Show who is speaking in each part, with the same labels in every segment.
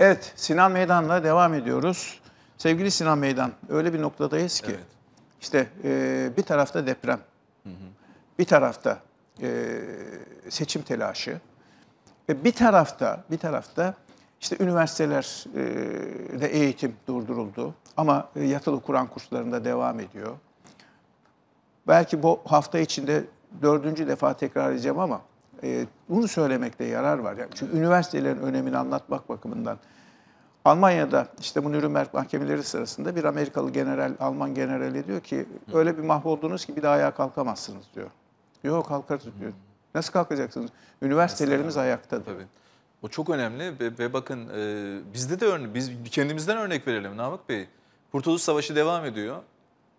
Speaker 1: Evet, Sinan Meydan'la devam ediyoruz. Sevgili Sinan Meydan, öyle bir noktadayız ki evet. işte e, bir tarafta deprem, hı hı. bir tarafta e, seçim telaşı, e, bir tarafta bir tarafta işte üniversitelerde e, eğitim durduruldu ama e, yatılı Kur'an kurslarında devam ediyor. Belki bu hafta içinde dördüncü defa tekrar edeceğim ama e, bunu söylemekte yarar var. Yani çünkü üniversitelerin önemini anlatmak bakımından. Almanya'da işte bu Nürnberg mahkemeleri sırasında bir Amerikalı general, Alman generali diyor ki öyle bir mahvoldunuz ki bir daha ayağa kalkamazsınız diyor. Yok kalkarız diyor. Nasıl kalkacaksınız? Üniversitelerimiz Mesela, ayakta. Tabii.
Speaker 2: O çok önemli ve, ve bakın e, bizde de örnek, biz kendimizden örnek verelim Namık Bey. Kurtuluş Savaşı devam ediyor.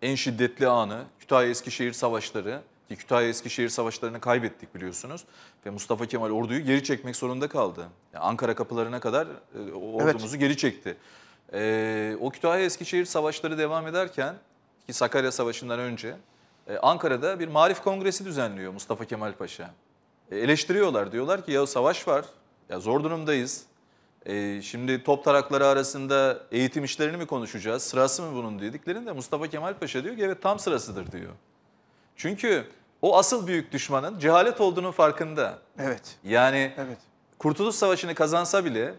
Speaker 2: En şiddetli anı, Kütahya-Eskişehir savaşları ki Kütahya-Eskişehir savaşlarını kaybettik biliyorsunuz. Ve Mustafa Kemal orduyu geri çekmek zorunda kaldı. Yani Ankara kapılarına kadar e, ordumuzu evet. geri çekti. E, o Kütahya-Eskişehir savaşları devam ederken ki Sakarya Savaşı'ndan önce e, Ankara'da bir marif kongresi düzenliyor Mustafa Kemal Paşa. E, eleştiriyorlar diyorlar ki ya savaş var, ya zor durumdayız. E, şimdi top tarakları arasında eğitim işlerini mi konuşacağız, sırası mı bunun dediklerinde Mustafa Kemal Paşa diyor ki evet tam sırasıdır diyor. Çünkü o asıl büyük düşmanın cehalet olduğunun farkında. Evet. Yani evet. Kurtuluş Savaşı'nı kazansa bile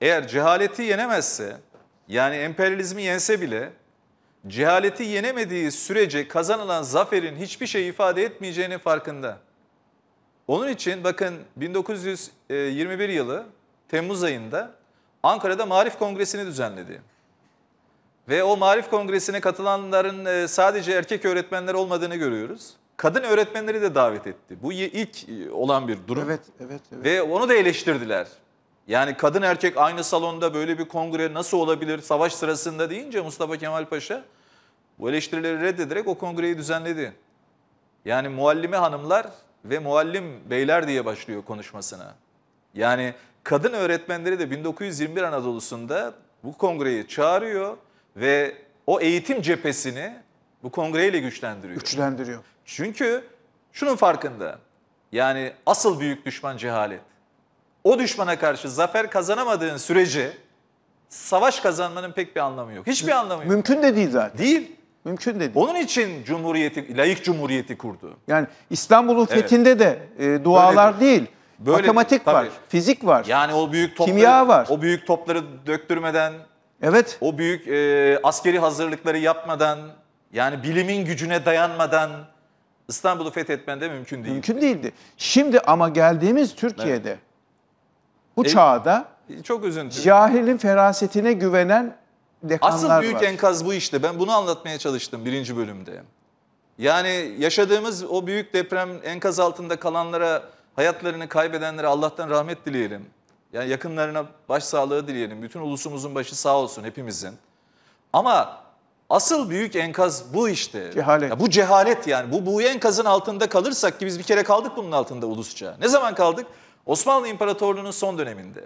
Speaker 2: eğer cehaleti yenemezse yani emperyalizmi yense bile cehaleti yenemediği sürece kazanılan zaferin hiçbir şey ifade etmeyeceğinin farkında. Onun için bakın 1921 yılı Temmuz ayında Ankara'da Marif Kongresi'ni düzenledi. Ve o Marif Kongresi'ne katılanların e, sadece erkek öğretmenler olmadığını görüyoruz kadın öğretmenleri de davet etti. Bu ilk e, olan bir durum. Evet, evet, evet. Ve onu da eleştirdiler. Yani kadın erkek aynı salonda böyle bir kongre nasıl olabilir savaş sırasında deyince Mustafa Kemal Paşa bu eleştirileri reddederek o kongreyi düzenledi. Yani muallime hanımlar ve muallim beyler diye başlıyor konuşmasına. Yani kadın öğretmenleri de 1921 Anadolu'sunda bu kongreyi çağırıyor ve o eğitim cephesini bu kongreyle güçlendiriyor. Güçlendiriyor. Çünkü şunun farkında. Yani asıl büyük düşman cehalet. O düşmana karşı zafer kazanamadığın sürece savaş kazanmanın pek bir anlamı yok. Hiçbir
Speaker 1: anlamı yok. Mümkün de değil zaten. Değil. Mümkün
Speaker 2: de değil. Onun için cumhuriyeti, layık cumhuriyeti kurdu. Yani İstanbul'un evet. de
Speaker 1: e, dualar Böyledir. değil. Böyle, Matematik tabii. var, fizik var.
Speaker 2: Yani o büyük topları, kimya var. O büyük topları döktürmeden, evet. O büyük e, askeri hazırlıkları yapmadan, yani bilimin gücüne dayanmadan İstanbul'u fethetmen de mümkün değildi.
Speaker 1: Mümkün değildi. Şimdi ama geldiğimiz Türkiye'de
Speaker 2: bu e, çağda çok üzüntü.
Speaker 1: Cahilin ferasetine güvenen dekanlar Asıl büyük var.
Speaker 2: enkaz bu işte. Ben bunu anlatmaya çalıştım birinci bölümde. Yani yaşadığımız o büyük deprem enkaz altında kalanlara, hayatlarını kaybedenlere Allah'tan rahmet dileyelim. Yani yakınlarına başsağlığı dileyelim. Bütün ulusumuzun başı sağ olsun hepimizin. Ama Asıl büyük enkaz bu işte. Cehalet. Ya bu cehalet yani. Bu, bu enkazın altında kalırsak ki biz bir kere kaldık bunun altında ulusça. Ne zaman kaldık? Osmanlı İmparatorluğu'nun son döneminde.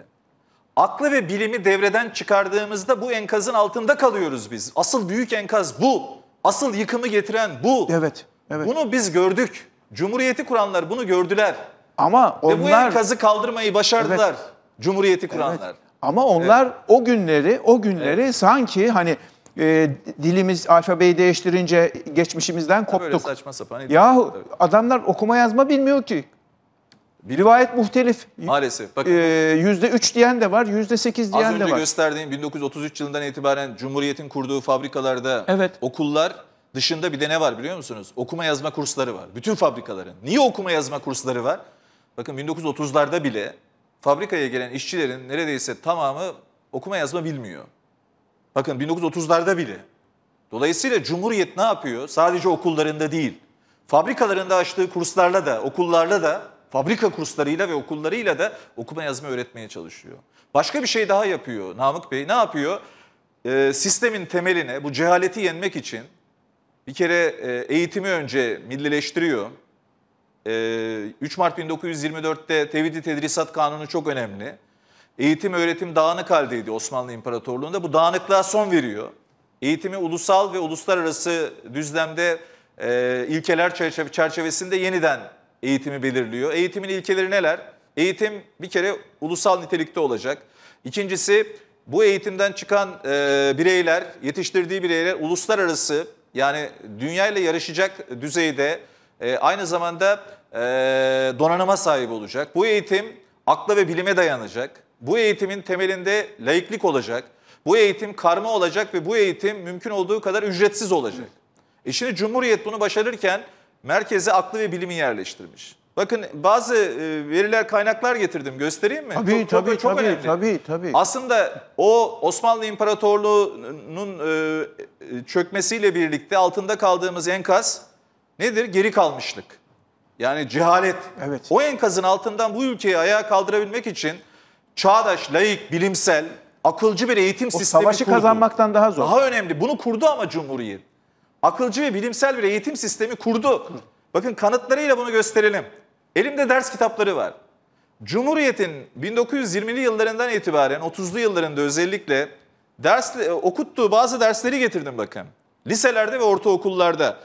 Speaker 2: Aklı ve bilimi devreden çıkardığımızda bu enkazın altında kalıyoruz biz. Asıl büyük enkaz bu. Asıl yıkımı getiren bu. Evet. evet. Bunu biz gördük. Cumhuriyeti kuranlar bunu gördüler.
Speaker 1: Ama onlar... Ve bu enkazı
Speaker 2: kaldırmayı başardılar. Evet. Cumhuriyeti kuranlar. Evet. Ama
Speaker 1: onlar evet. o günleri o günleri evet. sanki hani e, dilimiz alfabeyi değiştirince geçmişimizden koptuk. Böyle
Speaker 2: saçma sapan.
Speaker 1: Yahu adamlar okuma yazma bilmiyor ki. Bir rivayet muhtelif.
Speaker 2: Maalesef. Ee, yüzde
Speaker 1: üç diyen de var, yüzde sekiz diyen de var. Az önce
Speaker 2: gösterdiğim 1933 yılından itibaren Cumhuriyet'in kurduğu fabrikalarda evet. okullar dışında bir de ne var biliyor musunuz? Okuma yazma kursları var. Bütün fabrikaların. Niye okuma yazma kursları var? Bakın 1930'larda bile fabrikaya gelen işçilerin neredeyse tamamı okuma yazma bilmiyor. Bakın 1930'larda bile. Dolayısıyla Cumhuriyet ne yapıyor? Sadece okullarında değil, fabrikalarında açtığı kurslarla da, okullarla da, fabrika kurslarıyla ve okullarıyla da okuma yazma öğretmeye çalışıyor. Başka bir şey daha yapıyor Namık Bey. Ne yapıyor? Ee, sistemin temeline bu cehaleti yenmek için bir kere e, eğitimi önce millileştiriyor. E, ee, 3 Mart 1924'te Tevhid-i Tedrisat Kanunu çok önemli. Eğitim öğretim dağınık haldeydi Osmanlı İmparatorluğu'nda. Bu dağınıklığa son veriyor. Eğitimi ulusal ve uluslararası düzlemde e, ilkeler çerçevesinde yeniden eğitimi belirliyor. Eğitimin ilkeleri neler? Eğitim bir kere ulusal nitelikte olacak. İkincisi bu eğitimden çıkan e, bireyler, yetiştirdiği bireyler uluslararası yani dünyayla yarışacak düzeyde e, aynı zamanda e, donanıma sahip olacak. Bu eğitim akla ve bilime dayanacak. Bu eğitimin temelinde laiklik olacak. Bu eğitim karma olacak ve bu eğitim mümkün olduğu kadar ücretsiz olacak. E şimdi Cumhuriyet bunu başarırken merkeze aklı ve bilimi yerleştirmiş. Bakın bazı e, veriler kaynaklar getirdim göstereyim mi? Tabii çok, tabii çok, çok tabii, önemli.
Speaker 1: tabii tabii.
Speaker 2: Aslında o Osmanlı İmparatorluğu'nun e, e, çökmesiyle birlikte altında kaldığımız enkaz nedir? Geri kalmışlık. Yani cehalet. Evet. O enkazın altından bu ülkeyi ayağa kaldırabilmek için çağdaş, layık bilimsel, akılcı bir eğitim o sistemi savaşı kurdu. kazanmaktan daha zor. Daha önemli. Bunu kurdu ama Cumhuriyet. Akılcı ve bilimsel bir eğitim sistemi kurdu. Bakın kanıtlarıyla bunu gösterelim. Elimde ders kitapları var. Cumhuriyet'in 1920'li yıllarından itibaren 30'lu yıllarında özellikle ders e, okuttuğu bazı dersleri getirdim bakın. Liselerde ve ortaokullarda.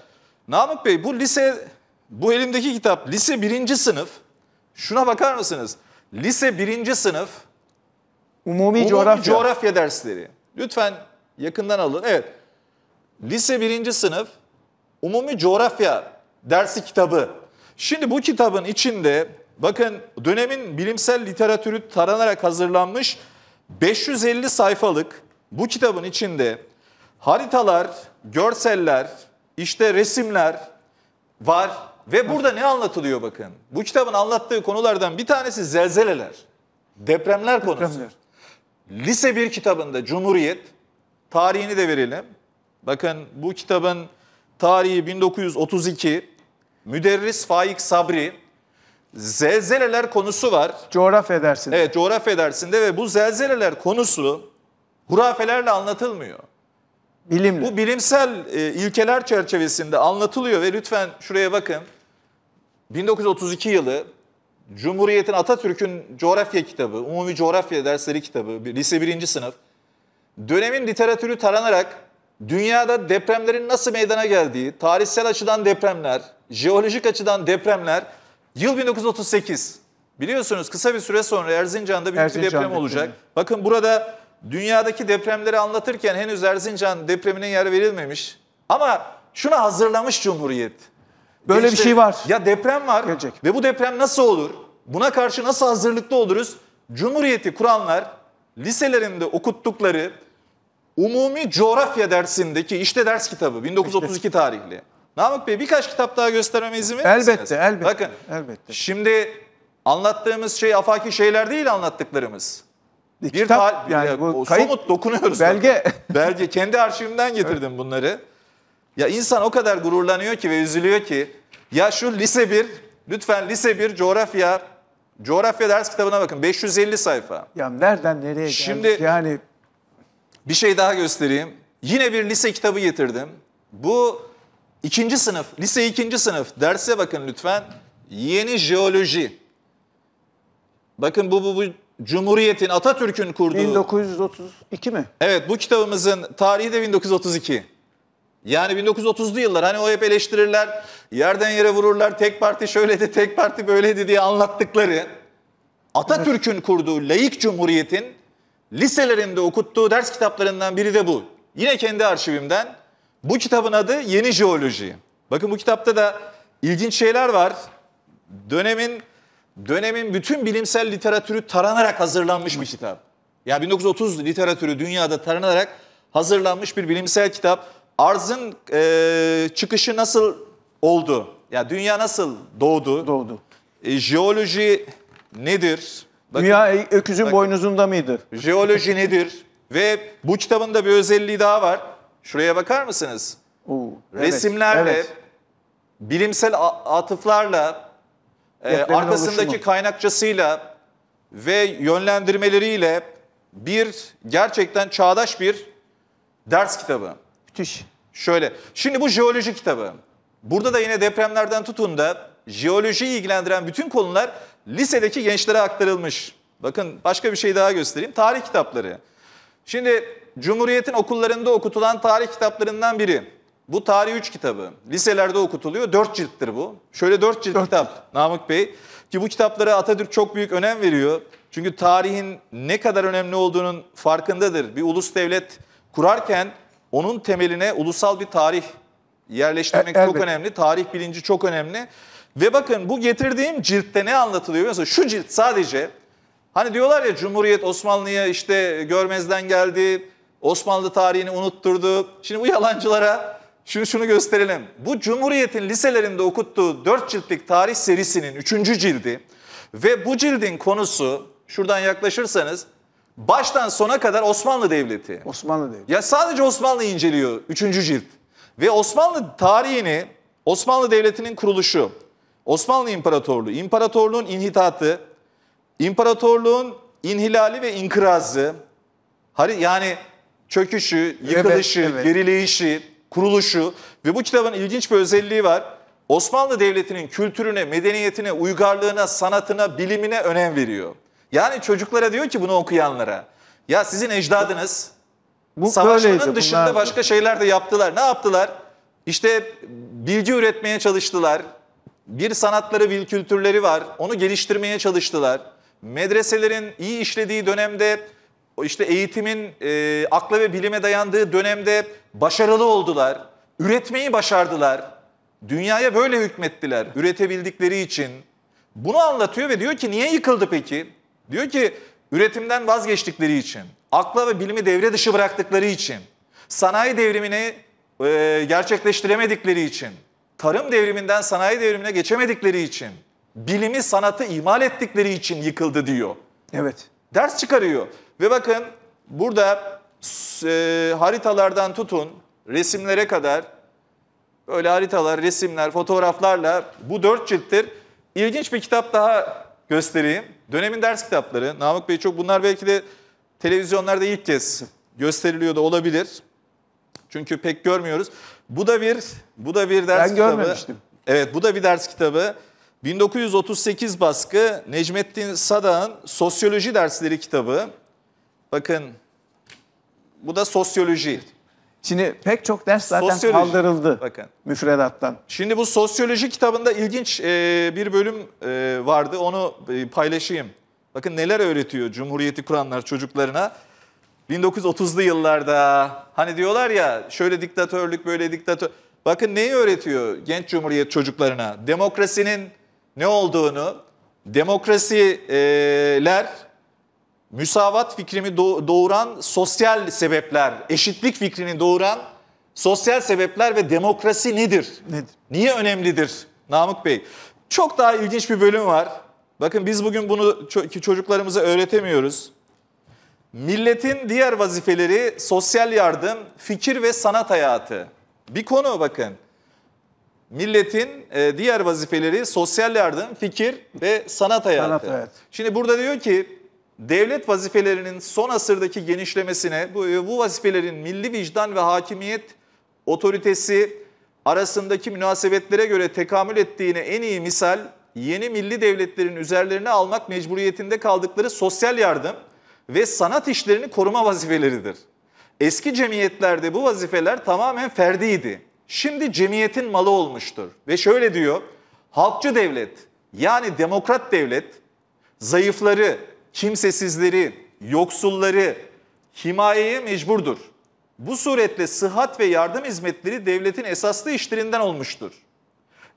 Speaker 2: Namık Bey bu lise bu elimdeki kitap lise birinci sınıf. Şuna bakar mısınız? Lise birinci sınıf
Speaker 1: umumi, umumi coğrafya. coğrafya
Speaker 2: dersleri. Lütfen yakından alın. Evet. Lise birinci sınıf umumi coğrafya dersi kitabı. Şimdi bu kitabın içinde bakın dönemin bilimsel literatürü taranarak hazırlanmış 550 sayfalık bu kitabın içinde haritalar, görseller, işte resimler var. Ve burada ne anlatılıyor bakın. Bu kitabın anlattığı konulardan bir tanesi zelzeleler, depremler konusu. Depremler. Lise 1 kitabında Cumhuriyet, tarihini de verelim. Bakın bu kitabın tarihi 1932, müderris Faik Sabri, zelzeleler konusu var. Coğrafya dersinde. Evet coğrafya dersinde ve bu zelzeleler konusu hurafelerle anlatılmıyor. Bilimle. Bu bilimsel e, ilkeler çerçevesinde anlatılıyor ve lütfen şuraya bakın. 1932 yılı Cumhuriyet'in Atatürk'ün coğrafya kitabı, umumi coğrafya dersleri kitabı, lise birinci sınıf. Dönemin literatürü taranarak dünyada depremlerin nasıl meydana geldiği, tarihsel açıdan depremler, jeolojik açıdan depremler, yıl 1938. Biliyorsunuz kısa bir süre sonra Erzincan'da büyük Erzincan bir deprem depremi. olacak. Bakın burada dünyadaki depremleri anlatırken henüz Erzincan depremine yer verilmemiş. Ama şuna hazırlamış Cumhuriyet. Böyle işte, bir şey var. Ya deprem var Gelecek. ve bu deprem nasıl olur? Buna karşı nasıl hazırlıklı oluruz? Cumhuriyeti kuranlar liselerinde okuttukları umumi coğrafya dersindeki işte ders kitabı 1932 tarihli. Namık Bey birkaç kitap daha göstermeme izin verir elbette, misiniz? Elbette, Bakın, elbette. Şimdi anlattığımız şey afaki şeyler değil anlattıklarımız. Bir kitap, yani bu somut kayıt, dokunuyoruz. Belge. Belge. Kendi arşivimden getirdim evet. bunları. Ya insan o kadar gururlanıyor ki ve üzülüyor ki ya şu lise 1 lütfen lise 1 coğrafya coğrafya ders kitabına bakın 550 sayfa.
Speaker 1: Ya nereden nereye geldik? Şimdi yani bir
Speaker 2: şey daha göstereyim. Yine bir lise kitabı getirdim. Bu ikinci sınıf, lise ikinci sınıf. Derse bakın lütfen. Yeni jeoloji. Bakın bu, bu, bu Cumhuriyet'in, Atatürk'ün kurduğu...
Speaker 1: 1932 mi?
Speaker 2: Evet, bu kitabımızın tarihi de 1932. Yani 1930'lu yıllar hani o hep eleştirirler, yerden yere vururlar, tek parti şöyleydi, tek parti böyleydi diye anlattıkları Atatürk'ün kurduğu laik cumhuriyetin liselerinde okuttuğu ders kitaplarından biri de bu. Yine kendi arşivimden. Bu kitabın adı Yeni Jeoloji. Bakın bu kitapta da ilginç şeyler var. Dönemin dönemin bütün bilimsel literatürü taranarak hazırlanmış bir kitap. Ya 1930 literatürü dünyada taranarak hazırlanmış bir bilimsel kitap arzın e, çıkışı nasıl oldu? Ya yani dünya nasıl doğdu? Doğdu. E, jeoloji nedir? Bakın, dünya e, öküzün bakın,
Speaker 1: boynuzunda mıydı?
Speaker 2: Jeoloji nedir? Ve bu kitabın da bir özelliği daha var. Şuraya bakar mısınız? Oo, Resimlerle, evet. bilimsel atıflarla, e, arkasındaki oluşumu. kaynakçasıyla ve yönlendirmeleriyle bir gerçekten çağdaş bir ders kitabı. Müthiş. Şöyle. Şimdi bu jeoloji kitabı. Burada da yine depremlerden tutun da jeolojiyi ilgilendiren bütün konular lisedeki gençlere aktarılmış. Bakın başka bir şey daha göstereyim. Tarih kitapları. Şimdi Cumhuriyet'in okullarında okutulan tarih kitaplarından biri. Bu tarih 3 kitabı. Liselerde okutuluyor. 4 cilttir bu. Şöyle 4 cilt Dört kitap Namık Bey. Ki bu kitaplara Atatürk çok büyük önem veriyor. Çünkü tarihin ne kadar önemli olduğunun farkındadır. Bir ulus devlet kurarken onun temeline ulusal bir tarih yerleştirmek e, çok önemli. Tarih bilinci çok önemli. Ve bakın bu getirdiğim ciltte ne anlatılıyor biliyor Şu cilt sadece hani diyorlar ya Cumhuriyet Osmanlı'ya işte görmezden geldi, Osmanlı tarihini unutturdu. Şimdi bu yalancılara şunu şunu gösterelim. Bu Cumhuriyet'in liselerinde okuttuğu 4 ciltlik tarih serisinin 3. cildi ve bu cildin konusu şuradan yaklaşırsanız baştan sona kadar Osmanlı Devleti. Osmanlı Devleti. Ya sadece Osmanlı inceliyor 3. cilt. Ve Osmanlı tarihini, Osmanlı Devleti'nin kuruluşu, Osmanlı İmparatorluğu, imparatorluğun inhitatı, imparatorluğun inhilali ve inkırazı, yani çöküşü, yıkılışı, evet, evet. gerileyişi, kuruluşu ve bu kitabın ilginç bir özelliği var. Osmanlı Devleti'nin kültürüne, medeniyetine, uygarlığına, sanatına, bilimine önem veriyor. Yani çocuklara diyor ki bunu okuyanlara. Ya sizin ecdadınız bu savaşmanın dışında bunlardı. başka şeyler de yaptılar. Ne yaptılar? İşte bilgi üretmeye çalıştılar. Bir sanatları, bir kültürleri var. Onu geliştirmeye çalıştılar. Medreselerin iyi işlediği dönemde işte eğitimin e, akla ve bilime dayandığı dönemde başarılı oldular. Üretmeyi başardılar. Dünyaya böyle hükmettiler üretebildikleri için. Bunu anlatıyor ve diyor ki niye yıkıldı peki? Diyor ki üretimden vazgeçtikleri için, akla ve bilimi devre dışı bıraktıkları için, sanayi devrimini e, gerçekleştiremedikleri için, tarım devriminden sanayi devrimine geçemedikleri için, bilimi sanatı ihmal ettikleri için yıkıldı diyor. Evet. Ders çıkarıyor. Ve bakın burada e, haritalardan tutun resimlere kadar böyle haritalar, resimler, fotoğraflarla bu dört cilttir. İlginç bir kitap daha göstereyim. Dönemin ders kitapları, Namık Bey çok bunlar belki de televizyonlarda ilk kez gösteriliyor da olabilir. Çünkü pek görmüyoruz. Bu da bir bu da bir ders ben kitabı. görmemiştim. Evet, bu da bir ders kitabı. 1938 baskı Necmettin Sadak'ın Sosyoloji Dersleri kitabı. Bakın bu da sosyoloji.
Speaker 1: Şimdi pek çok ders zaten sosyoloji. kaldırıldı Bakın. müfredattan.
Speaker 2: Şimdi bu sosyoloji kitabında ilginç e, bir bölüm e, vardı. Onu e, paylaşayım. Bakın neler öğretiyor Cumhuriyeti kuranlar çocuklarına. 1930'lu yıllarda hani diyorlar ya şöyle diktatörlük böyle diktatör. Bakın neyi öğretiyor genç cumhuriyet çocuklarına? Demokrasinin ne olduğunu, demokrasiler müsavat fikrini doğuran sosyal sebepler, eşitlik fikrini doğuran sosyal sebepler ve demokrasi nedir? Nedir? Niye önemlidir Namık Bey? Çok daha ilginç bir bölüm var. Bakın biz bugün bunu çocuklarımıza öğretemiyoruz. Milletin diğer vazifeleri sosyal yardım, fikir ve sanat hayatı. Bir konu bakın. Milletin e, diğer vazifeleri sosyal yardım, fikir ve sanat hayatı. Sanat hayatı. Şimdi burada diyor ki devlet vazifelerinin son asırdaki genişlemesine, bu, bu vazifelerin milli vicdan ve hakimiyet otoritesi arasındaki münasebetlere göre tekamül ettiğine en iyi misal yeni milli devletlerin üzerlerine almak mecburiyetinde kaldıkları sosyal yardım ve sanat işlerini koruma vazifeleridir. Eski cemiyetlerde bu vazifeler tamamen ferdiydi. Şimdi cemiyetin malı olmuştur. Ve şöyle diyor, halkçı devlet yani demokrat devlet zayıfları, kimsesizleri, yoksulları himayeye mecburdur. Bu suretle sıhhat ve yardım hizmetleri devletin esaslı işlerinden olmuştur.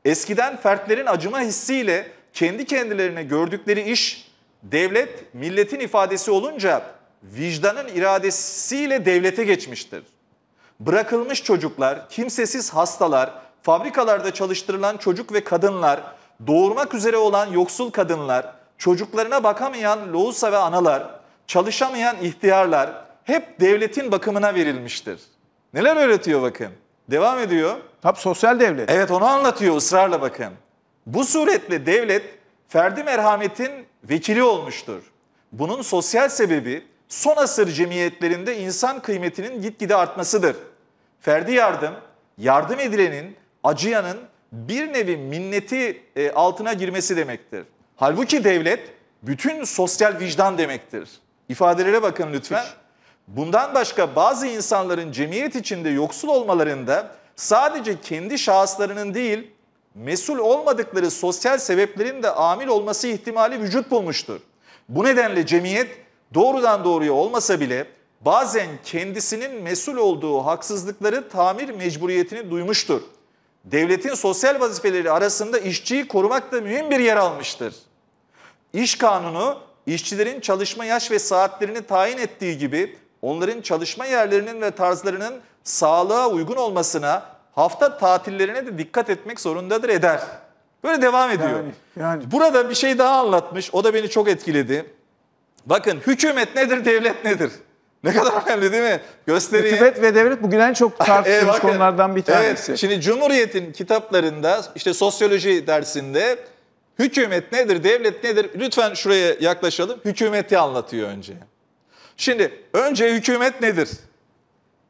Speaker 2: Eskiden fertlerin acıma hissiyle kendi kendilerine gördükleri iş, devlet milletin ifadesi olunca vicdanın iradesiyle devlete geçmiştir. Bırakılmış çocuklar, kimsesiz hastalar, fabrikalarda çalıştırılan çocuk ve kadınlar, doğurmak üzere olan yoksul kadınlar, çocuklarına bakamayan loğusa ve analar, çalışamayan ihtiyarlar hep devletin bakımına verilmiştir. Neler öğretiyor bakın. Devam ediyor. Tabi sosyal devlet. Evet onu anlatıyor ısrarla bakın. Bu suretle devlet ferdi merhametin vekili olmuştur. Bunun sosyal sebebi son asır cemiyetlerinde insan kıymetinin gitgide artmasıdır. Ferdi yardım, yardım edilenin, acıyanın bir nevi minneti e, altına girmesi demektir. Halbuki devlet bütün sosyal vicdan demektir. İfadelere bakın lütfen. Bundan başka bazı insanların cemiyet içinde yoksul olmalarında sadece kendi şahıslarının değil, mesul olmadıkları sosyal sebeplerin de amil olması ihtimali vücut bulmuştur. Bu nedenle cemiyet doğrudan doğruya olmasa bile bazen kendisinin mesul olduğu haksızlıkları tamir mecburiyetini duymuştur. Devletin sosyal vazifeleri arasında işçiyi korumak da mühim bir yer almıştır. İş kanunu işçilerin çalışma yaş ve saatlerini tayin ettiği gibi onların çalışma yerlerinin ve tarzlarının sağlığa uygun olmasına hafta tatillerine de dikkat etmek zorundadır eder. Böyle devam ediyor. Yani, yani. Burada bir şey daha anlatmış. O da beni çok etkiledi. Bakın hükümet nedir, devlet nedir? Ne kadar önemli değil mi? Göstereyim. Hükümet ve devlet bugün en çok tartışılmış e, bakın, konulardan bir tanesi. Evet, şimdi Cumhuriyet'in kitaplarında işte sosyoloji dersinde Hükümet nedir, devlet nedir? Lütfen şuraya yaklaşalım. Hükümeti anlatıyor önce. Şimdi önce hükümet nedir?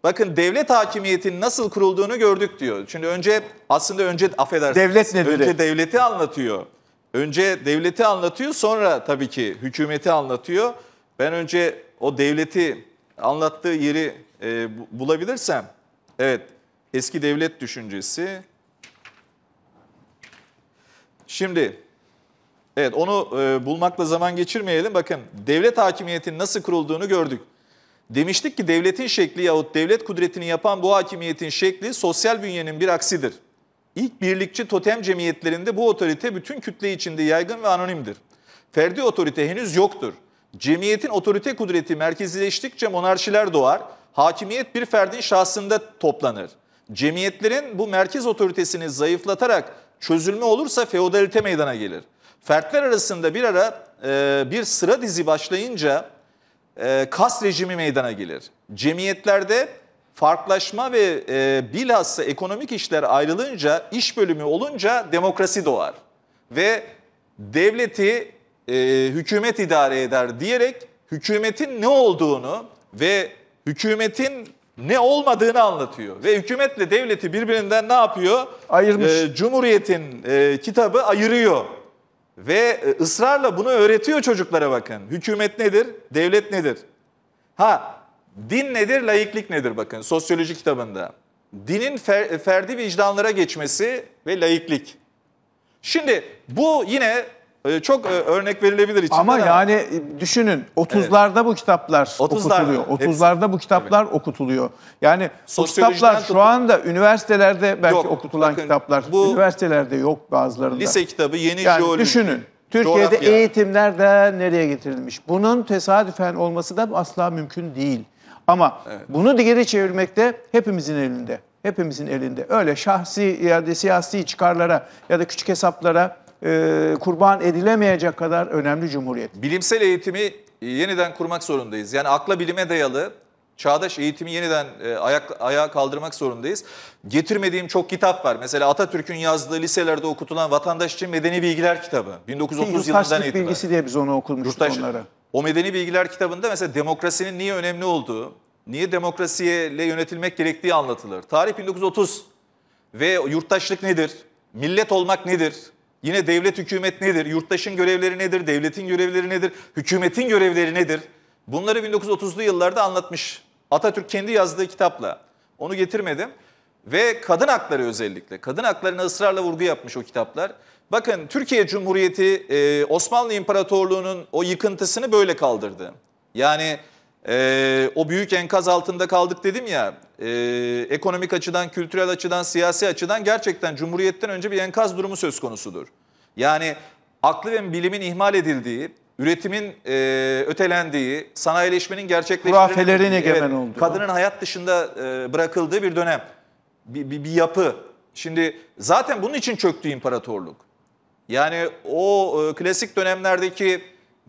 Speaker 2: Bakın devlet hakimiyetinin nasıl kurulduğunu gördük diyor. Şimdi önce aslında önce affedersiniz. Devlet nedir? Önce devleti anlatıyor. Önce devleti anlatıyor sonra tabii ki hükümeti anlatıyor. Ben önce o devleti anlattığı yeri e, bulabilirsem. Evet eski devlet düşüncesi. Şimdi Evet onu e, bulmakla zaman geçirmeyelim. Bakın devlet hakimiyetinin nasıl kurulduğunu gördük. Demiştik ki devletin şekli yahut devlet kudretini yapan bu hakimiyetin şekli sosyal bünyenin bir aksidir. İlk birlikçi totem cemiyetlerinde bu otorite bütün kütle içinde yaygın ve anonimdir. Ferdi otorite henüz yoktur. Cemiyetin otorite kudreti merkezileştikçe monarşiler doğar, hakimiyet bir ferdin şahsında toplanır. Cemiyetlerin bu merkez otoritesini zayıflatarak çözülme olursa feodalite meydana gelir.'' Fertler arasında bir ara e, bir sıra dizi başlayınca e, kas rejimi meydana gelir. Cemiyetlerde farklılaşma ve e, bilhassa ekonomik işler ayrılınca, iş bölümü olunca demokrasi doğar. Ve devleti e, hükümet idare eder diyerek hükümetin ne olduğunu ve hükümetin ne olmadığını anlatıyor. Ve hükümetle devleti birbirinden ne yapıyor? Ayırmış. E, Cumhuriyet'in e, kitabı ayırıyor. Ve e, ısrarla bunu öğretiyor çocuklara bakın. Hükümet nedir? Devlet nedir? Ha din nedir? Layıklık nedir bakın sosyoloji kitabında. Dinin fer, ferdi vicdanlara geçmesi ve layıklık. Şimdi bu yine ee, çok e, örnek verilebilir içinden. Ama yani
Speaker 1: e, düşünün 30'larda evet. bu kitaplar 30'larda, okutuluyor. 30'larda bu kitaplar evet. okutuluyor. Yani bu kitaplar şu anda üniversitelerde belki yok, okutulan bakın, kitaplar. Bu, üniversitelerde yok bazılarında. Lise kitabı yeni yani jeoloji. Düşünün. Türkiye'de coğrafya. eğitimler de nereye getirilmiş? Bunun tesadüfen olması da asla mümkün değil. Ama evet. bunu geri çevirmek de hepimizin elinde. Hepimizin elinde. Öyle şahsi ya da siyasi çıkarlara ya da küçük hesaplara e, kurban edilemeyecek kadar önemli cumhuriyet.
Speaker 2: Bilimsel eğitimi e, yeniden kurmak zorundayız. Yani akla bilime dayalı çağdaş eğitimi yeniden e, ayak, ayağa kaldırmak zorundayız. Getirmediğim çok kitap var. Mesela Atatürk'ün yazdığı liselerde okutulan Vatandaş için Medeni Bilgiler kitabı. 1930 yılından itibaren. Yurttaşlık bilgisi
Speaker 1: diye biz onu okumuştuk Yurttaş, onlara.
Speaker 2: O Medeni Bilgiler kitabında mesela demokrasinin niye önemli olduğu, niye demokrasiyle yönetilmek gerektiği anlatılır. Tarih 1930 ve yurttaşlık nedir? Millet olmak nedir? Yine devlet hükümet nedir? Yurttaşın görevleri nedir? Devletin görevleri nedir? Hükümetin görevleri nedir? Bunları 1930'lu yıllarda anlatmış. Atatürk kendi yazdığı kitapla. Onu getirmedim. Ve kadın hakları özellikle. Kadın haklarına ısrarla vurgu yapmış o kitaplar. Bakın Türkiye Cumhuriyeti e, Osmanlı İmparatorluğu'nun o yıkıntısını böyle kaldırdı. Yani e, o büyük enkaz altında kaldık dedim ya e, ekonomik açıdan, kültürel açıdan, siyasi açıdan gerçekten Cumhuriyet'ten önce bir enkaz durumu söz konusudur. Yani aklı ve bilimin ihmal edildiği, üretimin e, ötelendiği, sanayileşmenin gerçekleştirildiği, evet, oldu. kadının hayat dışında e, bırakıldığı bir dönem, bir, bir, bir yapı. Şimdi zaten bunun için çöktü imparatorluk. Yani o e, klasik dönemlerdeki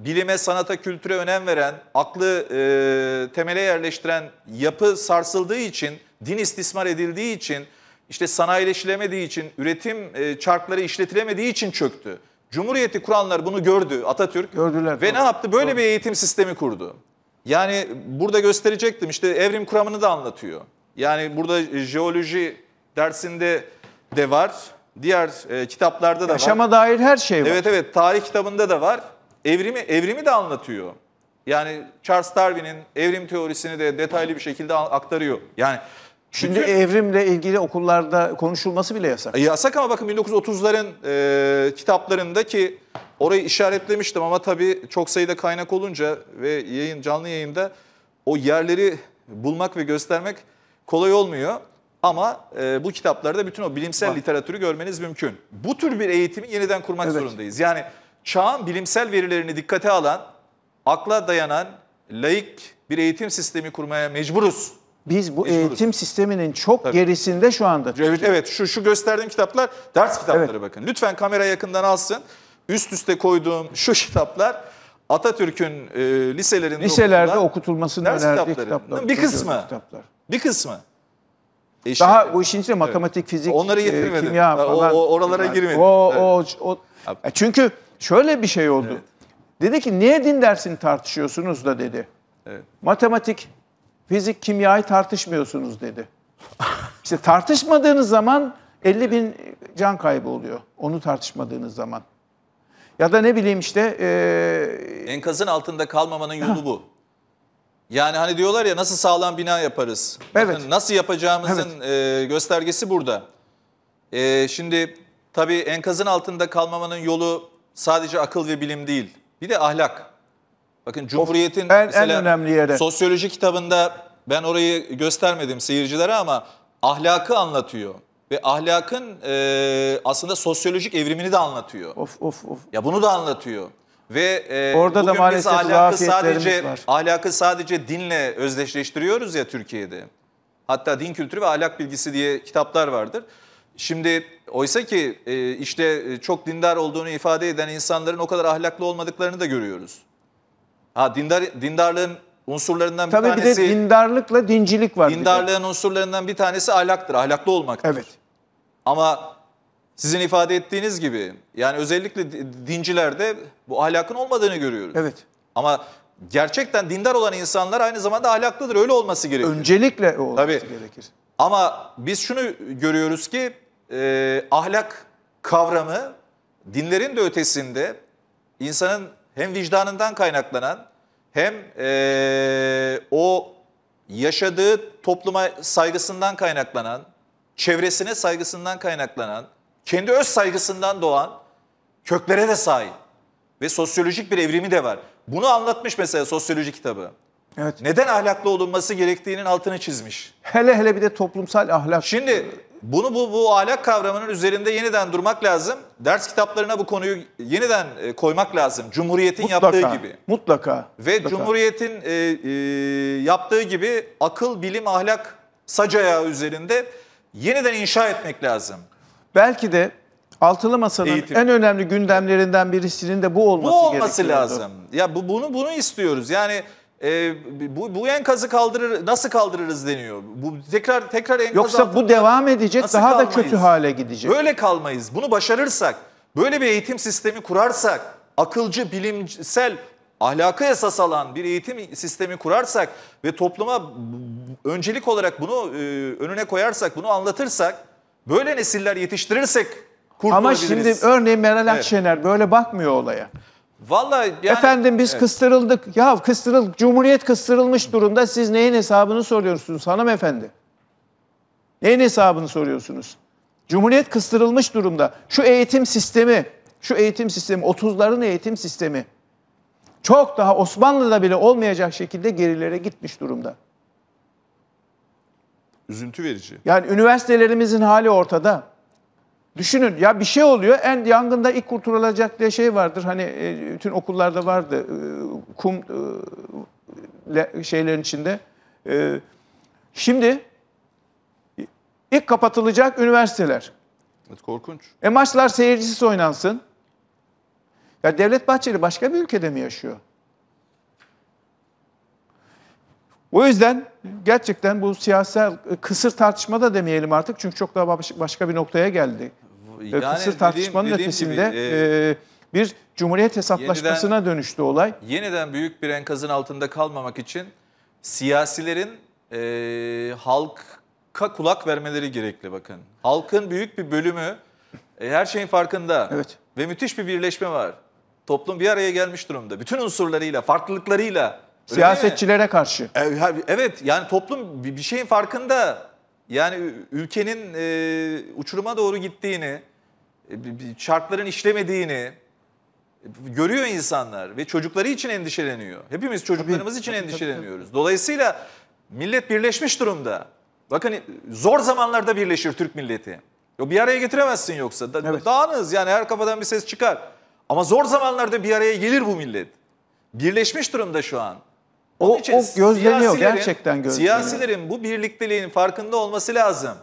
Speaker 2: bilime, sanata, kültüre önem veren, aklı e, temele yerleştiren yapı sarsıldığı için, din istismar edildiği için, işte sanayileşilemediği için, üretim e, çarkları işletilemediği için çöktü. Cumhuriyeti kuranlar bunu gördü Atatürk. Gördüler. Ve doğru. ne yaptı? Böyle doğru. bir eğitim sistemi kurdu. Yani burada gösterecektim işte evrim kuramını da anlatıyor. Yani burada jeoloji dersinde de var. Diğer e, kitaplarda da Yaşama var. Yaşama
Speaker 1: dair her şey var. Evet
Speaker 2: evet tarih kitabında da var evrimi evrimi de anlatıyor. Yani Charles Darwin'in evrim teorisini de detaylı bir şekilde aktarıyor. Yani Şimdi Çünkü,
Speaker 1: evrimle ilgili okullarda konuşulması bile yasak. E, yasak
Speaker 2: ama bakın 1930'ların e, ki orayı işaretlemiştim ama tabii çok sayıda kaynak olunca ve yayın canlı yayında o yerleri bulmak ve göstermek kolay olmuyor. Ama e, bu kitaplarda bütün o bilimsel Bak. literatürü görmeniz mümkün. Bu tür bir eğitimi yeniden kurmak evet. zorundayız. Yani Çağın bilimsel verilerini dikkate alan, akla dayanan, laik bir eğitim sistemi kurmaya mecburuz.
Speaker 1: Biz bu Mecburuz. eğitim sisteminin çok Tabii. gerisinde şu anda. Evet, evet şu, şu gösterdiğim
Speaker 2: kitaplar ders kitapları evet. bakın. Lütfen kamera yakından alsın. Üst üste koyduğum şu kitaplar Atatürk'ün e, liselerinde, liselerde
Speaker 1: okutulmasını önerdiği kitapları. kitaplar. Bir kısmı. Kitaplar. Bir kısmı. Eşim, Daha bu işin içinde matematik, evet. fizik, Onları e, kimya falan. O, o, oralara yani, girmedim. O, evet. o, o, e, çünkü Şöyle bir şey oldu. Evet. Dedi ki niye din dersini tartışıyorsunuz da dedi. Evet. Matematik, fizik, kimyayı tartışmıyorsunuz dedi. İşte tartışmadığınız zaman 50 bin can kaybı oluyor. Onu tartışmadığınız zaman. Ya da ne bileyim işte... E...
Speaker 2: Enkazın altında kalmamanın yolu bu. Yani hani diyorlar ya nasıl sağlam bina yaparız? Evet. Bakın nasıl yapacağımızın evet. göstergesi burada. E, şimdi tabii enkazın altında kalmamanın yolu sadece akıl ve bilim değil. Bir de ahlak. Bakın Cumhuriyet'in en, mesela en önemli yere. sosyoloji kitabında ben orayı göstermedim seyircilere ama ahlakı anlatıyor. Ve ahlakın e, aslında sosyolojik evrimini de anlatıyor. Of of of. Ya bunu da anlatıyor. Ve e, Orada da maalesef biz ahlakı sadece, var. ahlakı sadece dinle özdeşleştiriyoruz ya Türkiye'de. Hatta din kültürü ve ahlak bilgisi diye kitaplar vardır. Şimdi Oysa ki e, işte e, çok dindar olduğunu ifade eden insanların o kadar ahlaklı olmadıklarını da görüyoruz. Ha dindar dindarlığın unsurlarından Tabii bir tanesi Tabii bir
Speaker 1: de dindarlıkla dincilik var. Dindarlığın
Speaker 2: bir unsurlarından bir tanesi ahlaktır, ahlaklı olmaktır. Evet. Ama sizin ifade ettiğiniz gibi yani özellikle dincilerde bu ahlakın olmadığını görüyoruz. Evet. Ama gerçekten dindar olan insanlar aynı zamanda ahlaklıdır. Öyle olması gerekir. Öncelikle o olması Tabii. gerekir. Ama biz şunu görüyoruz ki e, ahlak kavramı dinlerin de ötesinde insanın hem vicdanından kaynaklanan hem e, o yaşadığı topluma saygısından kaynaklanan, çevresine saygısından kaynaklanan, kendi öz saygısından doğan köklere de sahip ve sosyolojik bir evrimi de var. Bunu anlatmış mesela sosyoloji kitabı. Evet. Neden ahlaklı olunması gerektiğinin altını çizmiş.
Speaker 1: Hele hele bir de toplumsal ahlak. Şimdi bunu bu, bu ahlak kavramının
Speaker 2: üzerinde yeniden durmak lazım. Ders kitaplarına bu konuyu yeniden e, koymak lazım. Cumhuriyetin mutlaka, yaptığı gibi.
Speaker 1: Mutlaka.
Speaker 2: Ve mutlaka. Cumhuriyet'in e, e, yaptığı gibi akıl, bilim, ahlak sacaya üzerinde yeniden inşa etmek lazım.
Speaker 1: Belki de Altılı Masa'nın Eğitim. en önemli gündemlerinden birisinin de bu olması, bu olması gerekiyordu. lazım.
Speaker 2: Ya bu, bunu bunu istiyoruz. Yani e, bu, bu enkazı kaldırır nasıl kaldırırız deniyor. Bu tekrar tekrar enkaz Yoksa bu devam edecek daha kalmayız? da kötü hale gidecek. Böyle kalmayız. Bunu başarırsak, böyle bir eğitim sistemi kurarsak, akılcı, bilimsel, ahlakı esas alan bir eğitim sistemi kurarsak ve topluma öncelik olarak bunu e, önüne koyarsak, bunu anlatırsak, böyle nesiller
Speaker 1: yetiştirirsek kurtulabiliriz. Ama şimdi örneğin Meral Akşener evet. böyle bakmıyor olaya. Vallahi yani, Efendim biz evet. kıstırıldık. Ya kıstırıl Cumhuriyet kıstırılmış durumda. Siz neyin hesabını soruyorsunuz hanımefendi? Neyin hesabını soruyorsunuz? Cumhuriyet kıstırılmış durumda. Şu eğitim sistemi, şu eğitim sistemi, 30'ların eğitim sistemi çok daha Osmanlı'da bile olmayacak şekilde gerilere gitmiş durumda.
Speaker 2: Üzüntü verici. Yani
Speaker 1: üniversitelerimizin hali ortada. Düşünün ya bir şey oluyor. En yangında ilk kurtarılacak diye şey vardır. Hani e, bütün okullarda vardı. E, kum e, şeylerin içinde. Şimdi ilk kapatılacak üniversiteler. Evet, korkunç. E maçlar seyircisiz oynansın. Ya Devlet Bahçeli başka bir ülkede mi yaşıyor? O yüzden gerçekten bu siyasal e, kısır tartışma da demeyelim artık çünkü çok daha başka bir noktaya geldi. Yani e, kısır tartışmanın dediğim, dediğim ötesinde gibi, e, e, bir cumhuriyet hesaplaşmasına yeniden, dönüştü olay.
Speaker 2: Yeniden büyük bir enkazın altında kalmamak için siyasilerin e, halka kulak vermeleri gerekli bakın. Halkın büyük bir bölümü e, her şeyin farkında evet. ve müthiş bir birleşme var. Toplum bir araya gelmiş durumda. Bütün unsurlarıyla, farklılıklarıyla Siyasetçilere karşı. E, evet yani toplum bir şeyin farkında. Yani ülkenin e, uçuruma doğru gittiğini, e, şartların işlemediğini e, görüyor insanlar ve çocukları için endişeleniyor. Hepimiz çocuklarımız tabii, için tabii, endişeleniyoruz. Tabii. Dolayısıyla millet birleşmiş durumda. Bakın zor zamanlarda birleşir Türk milleti. Yo Bir araya getiremezsin yoksa. Da, evet. Dağınız yani her kafadan bir ses çıkar. Ama zor zamanlarda bir araya gelir bu millet. Birleşmiş durumda şu an o, o gözleniyor gerçekten gözleniyor. Siyasilerin bu birlikteliğin farkında olması lazım.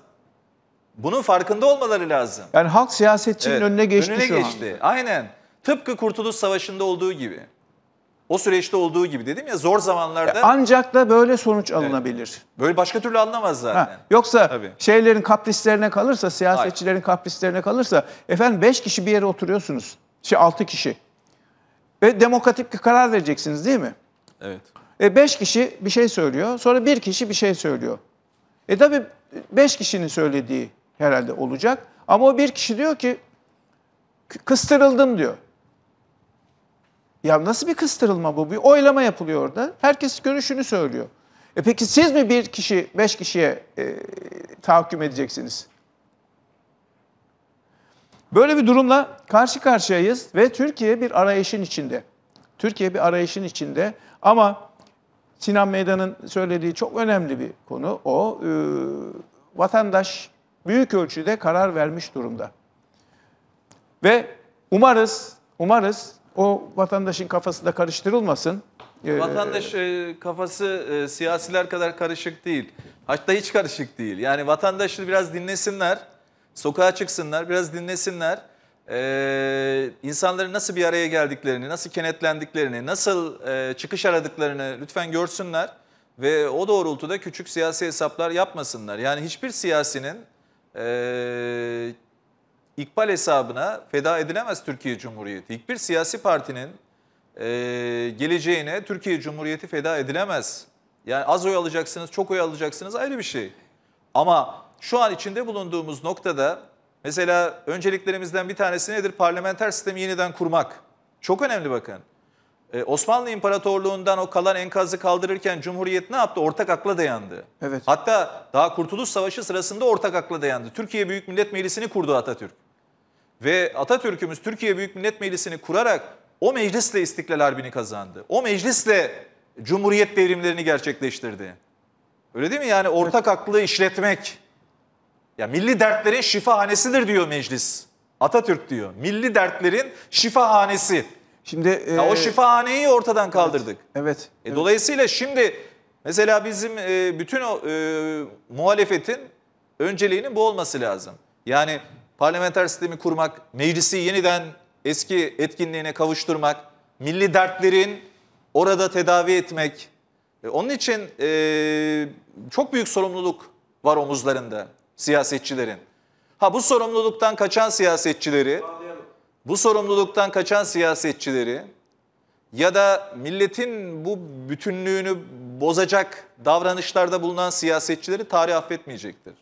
Speaker 2: Bunun farkında olmaları lazım.
Speaker 1: Yani halk siyasetçinin evet, önüne geçti önüne şu geçti.
Speaker 2: Anda. Aynen. Tıpkı Kurtuluş Savaşı'nda olduğu gibi. O süreçte olduğu gibi dedim ya zor zamanlarda.
Speaker 1: Ancak da böyle sonuç alınabilir.
Speaker 2: Evet. Böyle başka türlü alınamaz zaten. Ha, yoksa Tabii.
Speaker 1: şeylerin kaprislerine kalırsa, siyasetçilerin Hayır. kaprislerine kalırsa efendim 5 kişi bir yere oturuyorsunuz. Şey 6 kişi. Ve demokratik bir karar vereceksiniz değil mi? Evet. E, beş kişi bir şey söylüyor. Sonra bir kişi bir şey söylüyor. E tabii beş kişinin söylediği herhalde olacak. Ama o bir kişi diyor ki kıstırıldım diyor. Ya nasıl bir kıstırılma bu? Bir oylama yapılıyor orada. Herkes görüşünü söylüyor. E peki siz mi bir kişi, beş kişiye e, tahakküm edeceksiniz? Böyle bir durumla karşı karşıyayız ve Türkiye bir arayışın içinde. Türkiye bir arayışın içinde ama Sinan Meydan'ın söylediği çok önemli bir konu. O e, vatandaş büyük ölçüde karar vermiş durumda. Ve umarız, umarız o vatandaşın kafası da karıştırılmasın. Ee, vatandaş
Speaker 2: e, kafası e, siyasiler kadar karışık değil. Hatta hiç karışık değil. Yani vatandaşı biraz dinlesinler, sokağa çıksınlar, biraz dinlesinler e, insanların nasıl bir araya geldiklerini, nasıl kenetlendiklerini, nasıl e, çıkış aradıklarını lütfen görsünler ve o doğrultuda küçük siyasi hesaplar yapmasınlar. Yani hiçbir siyasinin e, ikbal hesabına feda edilemez Türkiye Cumhuriyeti. Hiçbir siyasi partinin e, geleceğine Türkiye Cumhuriyeti feda edilemez. Yani az oy alacaksınız, çok oy alacaksınız ayrı bir şey. Ama şu an içinde bulunduğumuz noktada Mesela önceliklerimizden bir tanesi nedir? Parlamenter sistemi yeniden kurmak. Çok önemli bakın. Ee, Osmanlı İmparatorluğu'ndan o kalan enkazı kaldırırken Cumhuriyet ne yaptı? Ortak akla dayandı. Evet. Hatta daha Kurtuluş Savaşı sırasında ortak akla dayandı. Türkiye Büyük Millet Meclisi'ni kurdu Atatürk. Ve Atatürk'ümüz Türkiye Büyük Millet Meclisi'ni kurarak o meclisle İstiklal Harbi'ni kazandı. O meclisle Cumhuriyet devrimlerini gerçekleştirdi. Öyle değil mi? Yani ortak aklı işletmek. Ya milli dertlerin şifahanesidir diyor meclis. Atatürk diyor. Milli dertlerin şifahanesi. Şimdi ya e, o şifahaneyi ortadan kaldırdık. Evet. evet e, evet. Dolayısıyla şimdi mesela bizim e, bütün o e, muhalefetin önceliğinin bu olması lazım. Yani parlamenter sistemi kurmak, meclisi yeniden eski etkinliğine kavuşturmak, milli dertlerin orada tedavi etmek. E, onun için e, çok büyük sorumluluk var omuzlarında siyasetçilerin. Ha bu sorumluluktan kaçan siyasetçileri, bu sorumluluktan kaçan siyasetçileri ya da milletin bu bütünlüğünü bozacak davranışlarda bulunan siyasetçileri tarih affetmeyecektir.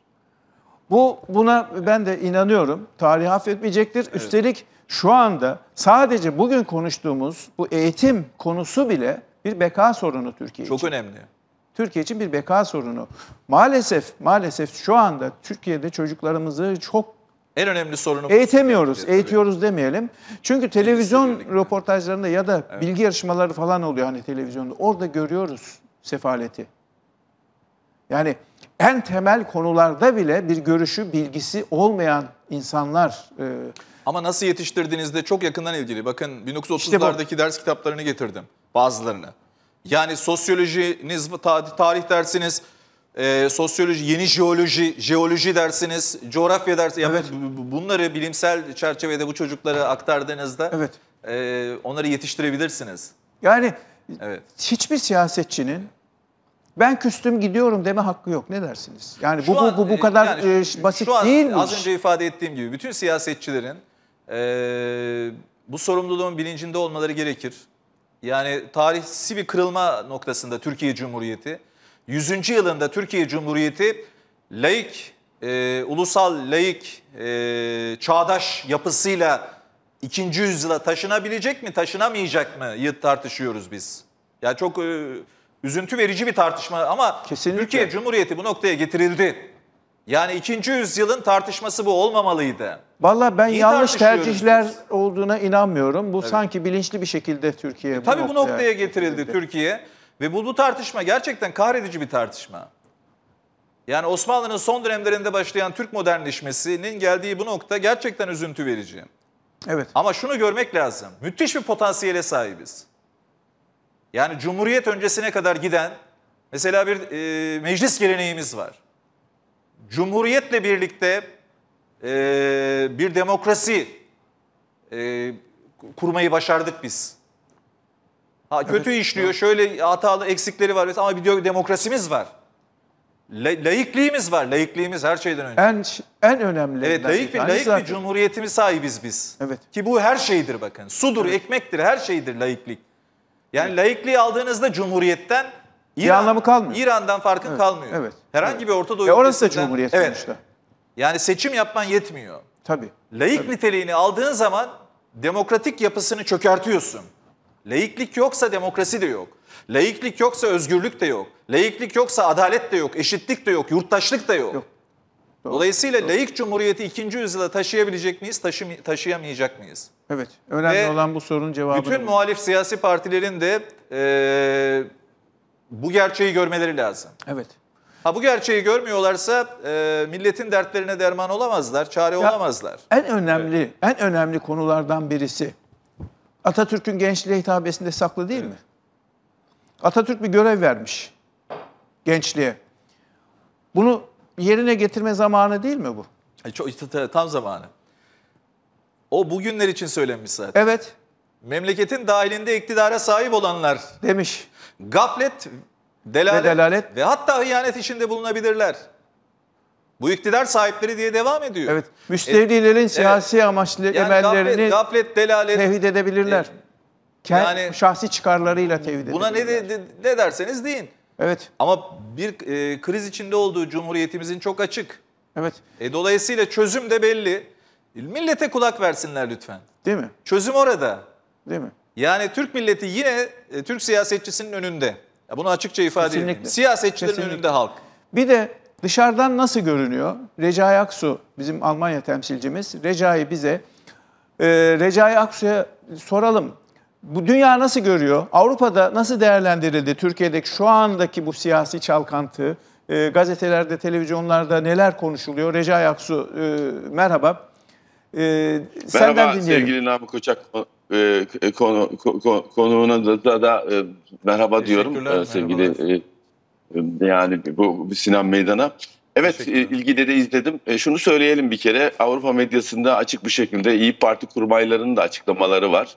Speaker 1: Bu buna ben de inanıyorum. Tarih affetmeyecektir. Evet. Üstelik şu anda sadece bugün konuştuğumuz bu eğitim konusu bile bir beka sorunu Türkiye için. Çok önemli. Türkiye için bir beka sorunu. Maalesef maalesef şu anda Türkiye'de çocuklarımızı çok
Speaker 2: en önemli sorunu
Speaker 1: eğitemiyoruz. Eğitiyoruz demeyelim. Çünkü televizyon röportajlarında ya da evet. bilgi yarışmaları falan oluyor hani televizyonda. Orada görüyoruz sefaleti. Yani en temel konularda bile bir görüşü, bilgisi olmayan insanlar e,
Speaker 2: ama nasıl yetiştirdiğinizde çok yakından ilgili. Bakın 1930'lardaki işte ders kitaplarını getirdim bazılarını. Yani sosyolojiniz, tarih dersiniz, e, sosyoloji, yeni jeoloji, jeoloji dersiniz, coğrafya dersi. evet. Bunları bilimsel çerçevede bu çocuklara aktardığınızda evet. e, onları yetiştirebilirsiniz.
Speaker 1: Yani evet. hiçbir siyasetçinin ben küstüm gidiyorum deme hakkı yok. Ne dersiniz? Yani bu, an, bu bu bu e, kadar yani, e, basit şu an, değil mi? Az
Speaker 2: önce ifade ettiğim gibi bütün siyasetçilerin e, bu sorumluluğun bilincinde olmaları gerekir. Yani tarihsi bir kırılma noktasında Türkiye Cumhuriyeti. 100. yılında Türkiye Cumhuriyeti laik, e, ulusal laik, e, çağdaş yapısıyla ikinci yüzyıla taşınabilecek mi, taşınamayacak mı tartışıyoruz biz. Ya yani çok e, üzüntü verici bir tartışma ama Kesinlikle. Türkiye Cumhuriyeti bu noktaya getirildi. Yani ikinci yüzyılın tartışması bu olmamalıydı.
Speaker 1: Valla ben Niye yanlış tercihler biz? olduğuna inanmıyorum. Bu evet. sanki bilinçli bir şekilde Türkiye. E, bu tabii bu noktaya
Speaker 2: getirildi Türkiye ve bu, bu tartışma gerçekten kahredici bir tartışma. Yani Osmanlı'nın son dönemlerinde başlayan Türk modernleşmesinin geldiği bu nokta gerçekten üzüntü verici. Evet. Ama şunu görmek lazım. Müthiş bir potansiyele sahibiz. Yani Cumhuriyet öncesine kadar giden mesela bir e, meclis geleneğimiz var. Cumhuriyetle birlikte e, bir demokrasi e, kurmayı başardık biz. Ha, kötü evet. işliyor, şöyle hatalı eksikleri var ama bir diyor demokrasimiz var. La, laikliğimiz var, laikliğimiz her şeyden
Speaker 1: önce. En en önemli. Evet, laik bir, laik bir
Speaker 2: cumhuriyetimiz sahibiz biz. Evet. Ki bu her şeydir bakın. Sudur, evet. ekmektir, her şeydir laiklik. Yani evet. laikliği aldığınızda cumhuriyetten İran, bir anlamı kalmıyor. İran'dan farkın evet, kalmıyor. Evet. Herhangi evet. bir Orta Doğu e Orası da Cumhuriyet evet. sonuçta. Yani seçim yapman yetmiyor. Tabii. Laik tabii. niteliğini aldığın zaman demokratik yapısını çökertiyorsun. Laiklik yoksa demokrasi de yok. Laiklik yoksa özgürlük de yok. Laiklik yoksa adalet de yok, eşitlik de yok, yurttaşlık da yok. yok. Dolayısıyla Doğru. laik cumhuriyeti ikinci yüzyıla taşıyabilecek miyiz, taşı, taşıyamayacak mıyız?
Speaker 1: Evet, önemli Ve olan bu sorunun cevabı. Bütün
Speaker 2: muhalif siyasi partilerin de... Ee, bu gerçeği görmeleri lazım. Evet. Ha bu gerçeği görmüyorlarsa e, milletin dertlerine derman olamazlar, çare ya, olamazlar.
Speaker 1: En önemli, evet. en önemli konulardan birisi Atatürk'ün gençliğe hitabesinde saklı değil evet. mi? Atatürk bir görev vermiş gençliğe. Bunu yerine getirme zamanı değil mi bu?
Speaker 2: E, çok, tam zamanı. O bugünler için söylenmiş zaten. Evet memleketin dahilinde iktidara sahip olanlar demiş. Gaflet, delalet ve, delalet ve hatta hıyanet içinde bulunabilirler. Bu iktidar sahipleri diye devam ediyor. Evet.
Speaker 1: Müstevlilerin e, siyasi evet. amaçlı yani emellerini gaflet, gaflet,
Speaker 2: delalet, tevhid
Speaker 1: edebilirler. E, yani, şahsi çıkarlarıyla tevhid buna edebilirler. Buna
Speaker 2: ne, de, ne derseniz deyin. Evet. Ama bir e, kriz içinde olduğu Cumhuriyetimizin çok açık. Evet. E, dolayısıyla çözüm de belli. Millete kulak versinler lütfen. Değil mi? Çözüm orada. Değil mi? Yani Türk milleti yine e, Türk siyasetçisinin önünde. Ya bunu açıkça ifade Kesinlikle. edeyim. Siyasetçilerin Kesinlikle. önünde halk.
Speaker 1: Bir de dışarıdan nasıl görünüyor? Recai Aksu bizim Almanya temsilcimiz. Recai bize, e, Recai Aksu'ya soralım. Bu dünya nasıl görüyor? Avrupa'da nasıl değerlendirildi? Türkiye'deki şu andaki bu siyasi çalkantı, e, gazetelerde, televizyonlarda neler konuşuluyor? Recai Aksu e, merhaba. E, merhaba senden dinleyelim.
Speaker 3: sevgili Namık Uçak. E, e, konu, ko, konuğuna da, da, da e, merhaba diyorum e, sevgili e, yani bu Sinan Meydan'a. Evet e, ilgide de izledim. E, şunu söyleyelim bir kere Avrupa medyasında açık bir şekilde İyi Parti kurmaylarının da açıklamaları var.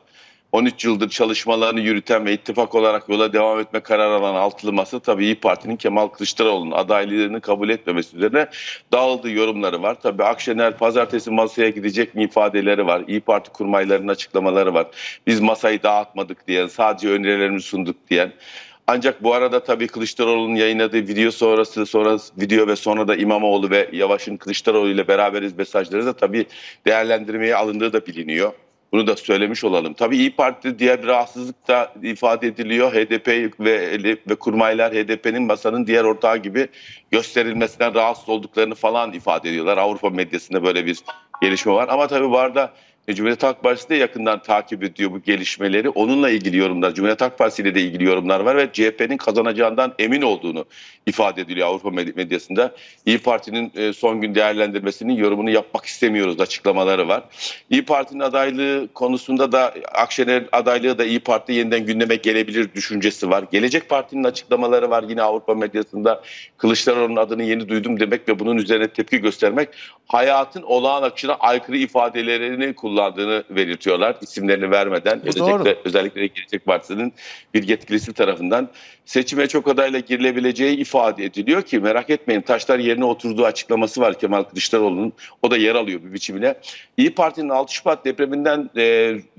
Speaker 3: 13 yıldır çalışmalarını yürüten ve ittifak olarak yola devam etme kararı alan altılı masa tabii İyi Parti'nin Kemal Kılıçdaroğlu'nun adaylığını kabul etmemesi üzerine dağıldığı yorumları var. Tabii Akşener pazartesi masaya gidecek mi ifadeleri var. İyi Parti kurmaylarının açıklamaları var. Biz masayı dağıtmadık diyen, sadece önerilerimizi sunduk diyen. Ancak bu arada tabii Kılıçdaroğlu'nun yayınladığı video sonrası sonra video ve sonra da İmamoğlu ve Yavaş'ın Kılıçdaroğlu ile beraberiz mesajları da tabii değerlendirmeye alındığı da biliniyor. Bunu da söylemiş olalım. Tabii İyi Parti diğer bir rahatsızlık da ifade ediliyor. HDP ve ve kurmaylar HDP'nin masanın diğer ortağı gibi gösterilmesinden rahatsız olduklarını falan ifade ediyorlar. Avrupa medyasında böyle bir gelişme var. Ama tabii bu arada e, Cumhuriyet Halk Partisi de yakından takip ediyor bu gelişmeleri. Onunla ilgili yorumlar, Cumhuriyet Halk Partisi ile de ilgili yorumlar var ve CHP'nin kazanacağından emin olduğunu ifade ediliyor Avrupa medyasında. İyi Parti'nin e, son gün değerlendirmesinin yorumunu yapmak istemiyoruz açıklamaları var. İyi Parti'nin adaylığı konusunda da Akşener adaylığı da İyi Parti yeniden gündeme gelebilir düşüncesi var. Gelecek Parti'nin açıklamaları var yine Avrupa medyasında. Kılıçdaroğlu'nun adını yeni duydum demek ve bunun üzerine tepki göstermek hayatın olağan akışına aykırı ifadelerini kullanıyor kullandığını belirtiyorlar. İsimlerini vermeden Bu e, özellikle, doğru. özellikle Gelecek Partisi'nin bir yetkilisi tarafından seçime çok adayla girilebileceği ifade ediliyor ki merak etmeyin taşlar yerine oturduğu açıklaması var Kemal Kılıçdaroğlu'nun. O da yer alıyor bir biçimine. İyi Parti'nin 6 Şubat depreminden e,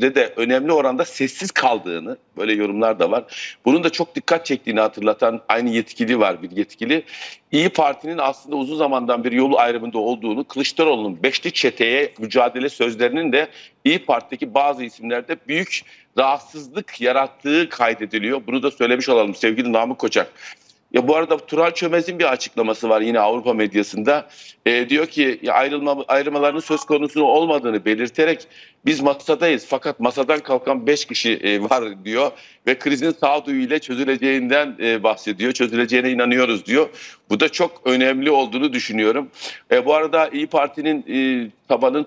Speaker 3: de, de önemli oranda sessiz kaldığını böyle yorumlar da var. Bunun da çok dikkat çektiğini hatırlatan aynı yetkili var bir yetkili. İyi Parti'nin aslında uzun zamandan bir yolu ayrımında olduğunu, Kılıçdaroğlu'nun beşli çeteye mücadele sözlerinin de İyi Parti'deki bazı isimlerde büyük rahatsızlık yarattığı kaydediliyor. Bunu da söylemiş olalım sevgili Namık Koçak. Ya bu arada Tural Çömez'in bir açıklaması var yine Avrupa medyasında. E, diyor ki ya ayrılma, ayrılmaların söz konusu olmadığını belirterek biz masadayız fakat masadan kalkan 5 kişi e, var diyor ve krizin sağduyu ile çözüleceğinden e, bahsediyor. Çözüleceğine inanıyoruz diyor. Bu da çok önemli olduğunu düşünüyorum. E, bu arada İyi Parti'nin e, tabanın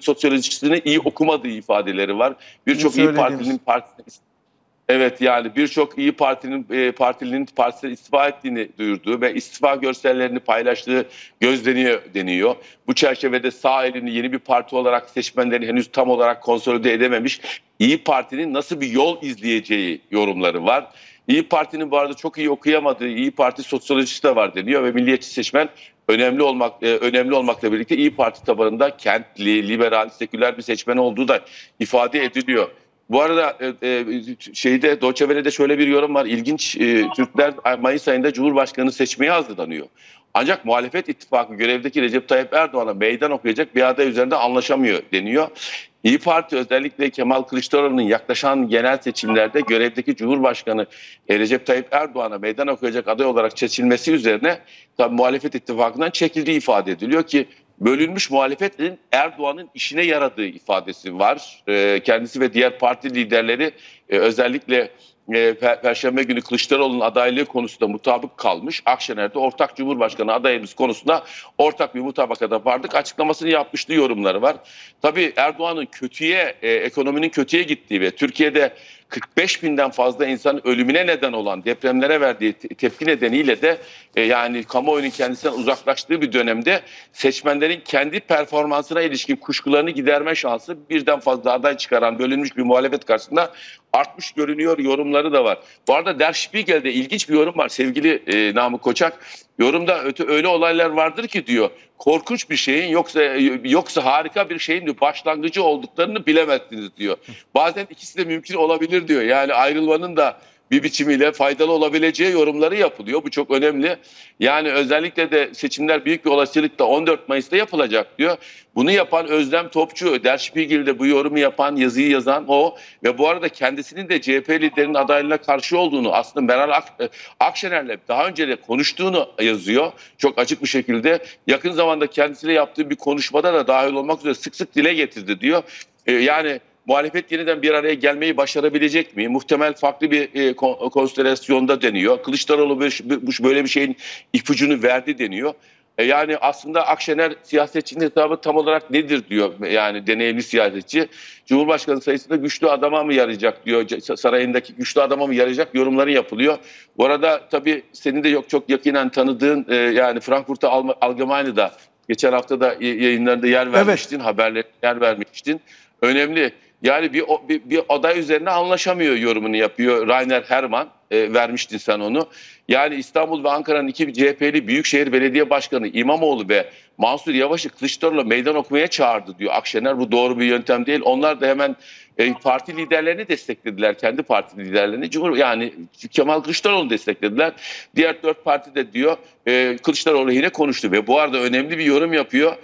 Speaker 3: sosyolojisini iyi okumadığı ifadeleri var. Birçok İyi Parti'nin partisi Evet yani birçok iyi partinin e, partilinin partiden istifa ettiğini duyurduğu ve istifa görsellerini paylaştığı gözleniyor deniyor. Bu çerçevede sağ elini yeni bir parti olarak seçmenleri henüz tam olarak konsolide edememiş İyi Parti'nin nasıl bir yol izleyeceği yorumları var. İyi Parti'nin bu arada çok iyi okuyamadığı İyi Parti sosyolojisi de var deniyor ve milliyetçi seçmen önemli olmak e, önemli olmakla birlikte İyi Parti tabanında kentli, liberal, seküler bir seçmen olduğu da ifade ediliyor. Bu arada e, e, şeyde Doçevele'de şöyle bir yorum var. İlginç e, Türkler Mayıs ayında Cumhurbaşkanı seçmeye hazırlanıyor. Ancak muhalefet ittifakı görevdeki Recep Tayyip Erdoğan'a meydan okuyacak bir aday üzerinde anlaşamıyor deniyor. İyi Parti özellikle Kemal Kılıçdaroğlu'nun yaklaşan genel seçimlerde görevdeki Cumhurbaşkanı e, Recep Tayyip Erdoğan'a meydan okuyacak aday olarak seçilmesi üzerine tabi muhalefet ittifakından çekildiği ifade ediliyor ki bölünmüş muhalefetin Erdoğan'ın işine yaradığı ifadesi var. Ee, kendisi ve diğer parti liderleri e, özellikle ee, Perşembe günü Kılıçdaroğlu'nun adaylığı konusunda mutabık kalmış. Akşener'de ortak Cumhurbaşkanı adayımız konusunda ortak bir mutabakata vardık. Açıklamasını yapmıştı yorumları var. Tabii Erdoğan'ın kötüye, e, ekonominin kötüye gittiği ve Türkiye'de 45 binden fazla insan ölümüne neden olan depremlere verdiği tepki nedeniyle de e, yani kamuoyunun kendisinden uzaklaştığı bir dönemde seçmenlerin kendi performansına ilişkin kuşkularını giderme şansı birden fazla aday çıkaran bölünmüş bir muhalefet karşısında artmış görünüyor yorumları yorumları da var. Bu arada Der Spiegel'de ilginç bir yorum var sevgili e, Namık Koçak. Yorumda öte öyle olaylar vardır ki diyor. Korkunç bir şeyin yoksa e, yoksa harika bir şeyin diyor, başlangıcı olduklarını bilemezsiniz diyor. Bazen ikisi de mümkün olabilir diyor. Yani ayrılmanın da bir biçimiyle faydalı olabileceği yorumları yapılıyor. Bu çok önemli. Yani özellikle de seçimler büyük bir olasılıkla 14 Mayıs'ta yapılacak diyor. Bunu yapan Özlem Topçu, Der Spiegel'de bu yorumu yapan, yazıyı yazan o ve bu arada kendisinin de CHP liderinin adaylığına karşı olduğunu aslında Meral Ak e, Akşener'le daha önce de konuştuğunu yazıyor. Çok açık bir şekilde yakın zamanda kendisiyle yaptığı bir konuşmada da dahil olmak üzere sık sık dile getirdi diyor. E, yani muhalefet yeniden bir araya gelmeyi başarabilecek mi? Muhtemel farklı bir e, konstelasyonda deniyor. Kılıçdaroğlu böyle bir şeyin ipucunu verdi deniyor. E, yani aslında Akşener siyasetçinin hesabı tam olarak nedir diyor yani deneyimli siyasetçi. Cumhurbaşkanı sayısında güçlü adama mı yarayacak diyor. Sarayındaki güçlü adama mı yarayacak yorumları yapılıyor. Bu arada tabii senin de yok çok yakinen tanıdığın e, yani Frankfurt'ta Almanya'da geçen hafta da yayınlarında yer vermiştin, evet. haberlere yer vermiştin önemli. Yani bir, bir, bir aday üzerine anlaşamıyor yorumunu yapıyor Rainer Herman. E, vermiştin sen onu. Yani İstanbul ve Ankara'nın iki CHP'li Büyükşehir Belediye Başkanı İmamoğlu ve Mansur Yavaş'ı Kılıçdaroğlu meydan okumaya çağırdı diyor Akşener. Bu doğru bir yöntem değil. Onlar da hemen e, parti liderlerini desteklediler. Kendi parti liderlerini. Cumhur yani Kemal Kılıçdaroğlu desteklediler. Diğer dört parti de diyor e, Kılıçdaroğlu yine konuştu ve bu arada önemli bir yorum yapıyor.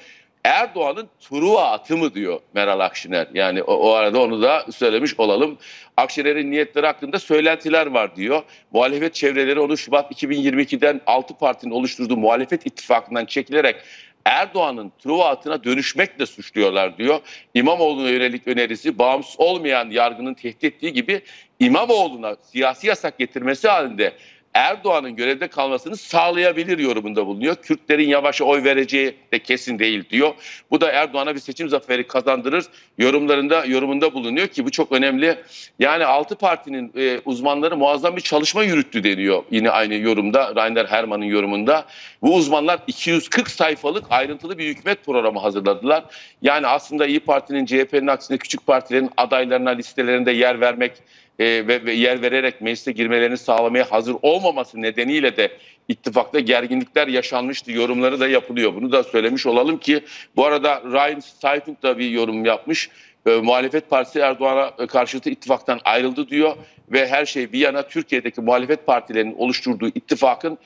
Speaker 3: Erdoğan'ın Truva atı mı diyor Meral Akşener. Yani o, o arada onu da söylemiş olalım. Akşener'in niyetleri hakkında söylentiler var diyor. Muhalefet çevreleri onu Şubat 2022'den 6 partinin oluşturduğu muhalefet ittifakından çekilerek Erdoğan'ın Truva atına dönüşmekle suçluyorlar diyor. İmamoğlu'na yönelik önerisi bağımsız olmayan yargının tehdit ettiği gibi İmamoğlu'na siyasi yasak getirmesi halinde Erdoğan'ın görevde kalmasını sağlayabilir yorumunda bulunuyor. Kürtlerin yavaş oy vereceği de kesin değil diyor. Bu da Erdoğan'a bir seçim zaferi kazandırır yorumlarında yorumunda bulunuyor ki bu çok önemli. Yani Altı partinin e, uzmanları muazzam bir çalışma yürüttü deniyor yine aynı yorumda Rainer Herman'ın yorumunda. Bu uzmanlar 240 sayfalık ayrıntılı bir hükümet programı hazırladılar. Yani aslında İyi Parti'nin CHP'nin aksine küçük partilerin adaylarına listelerinde yer vermek e, ve, ve yer vererek meclise girmelerini sağlamaya hazır olmaması nedeniyle de ittifakta gerginlikler yaşanmıştı yorumları da yapılıyor. Bunu da söylemiş olalım ki bu arada Ryan Seifert da bir yorum yapmış. E, muhalefet partisi Erdoğan'a karşıtı ittifaktan ayrıldı diyor ve her şey bir yana Türkiye'deki muhalefet partilerinin oluşturduğu ittifakın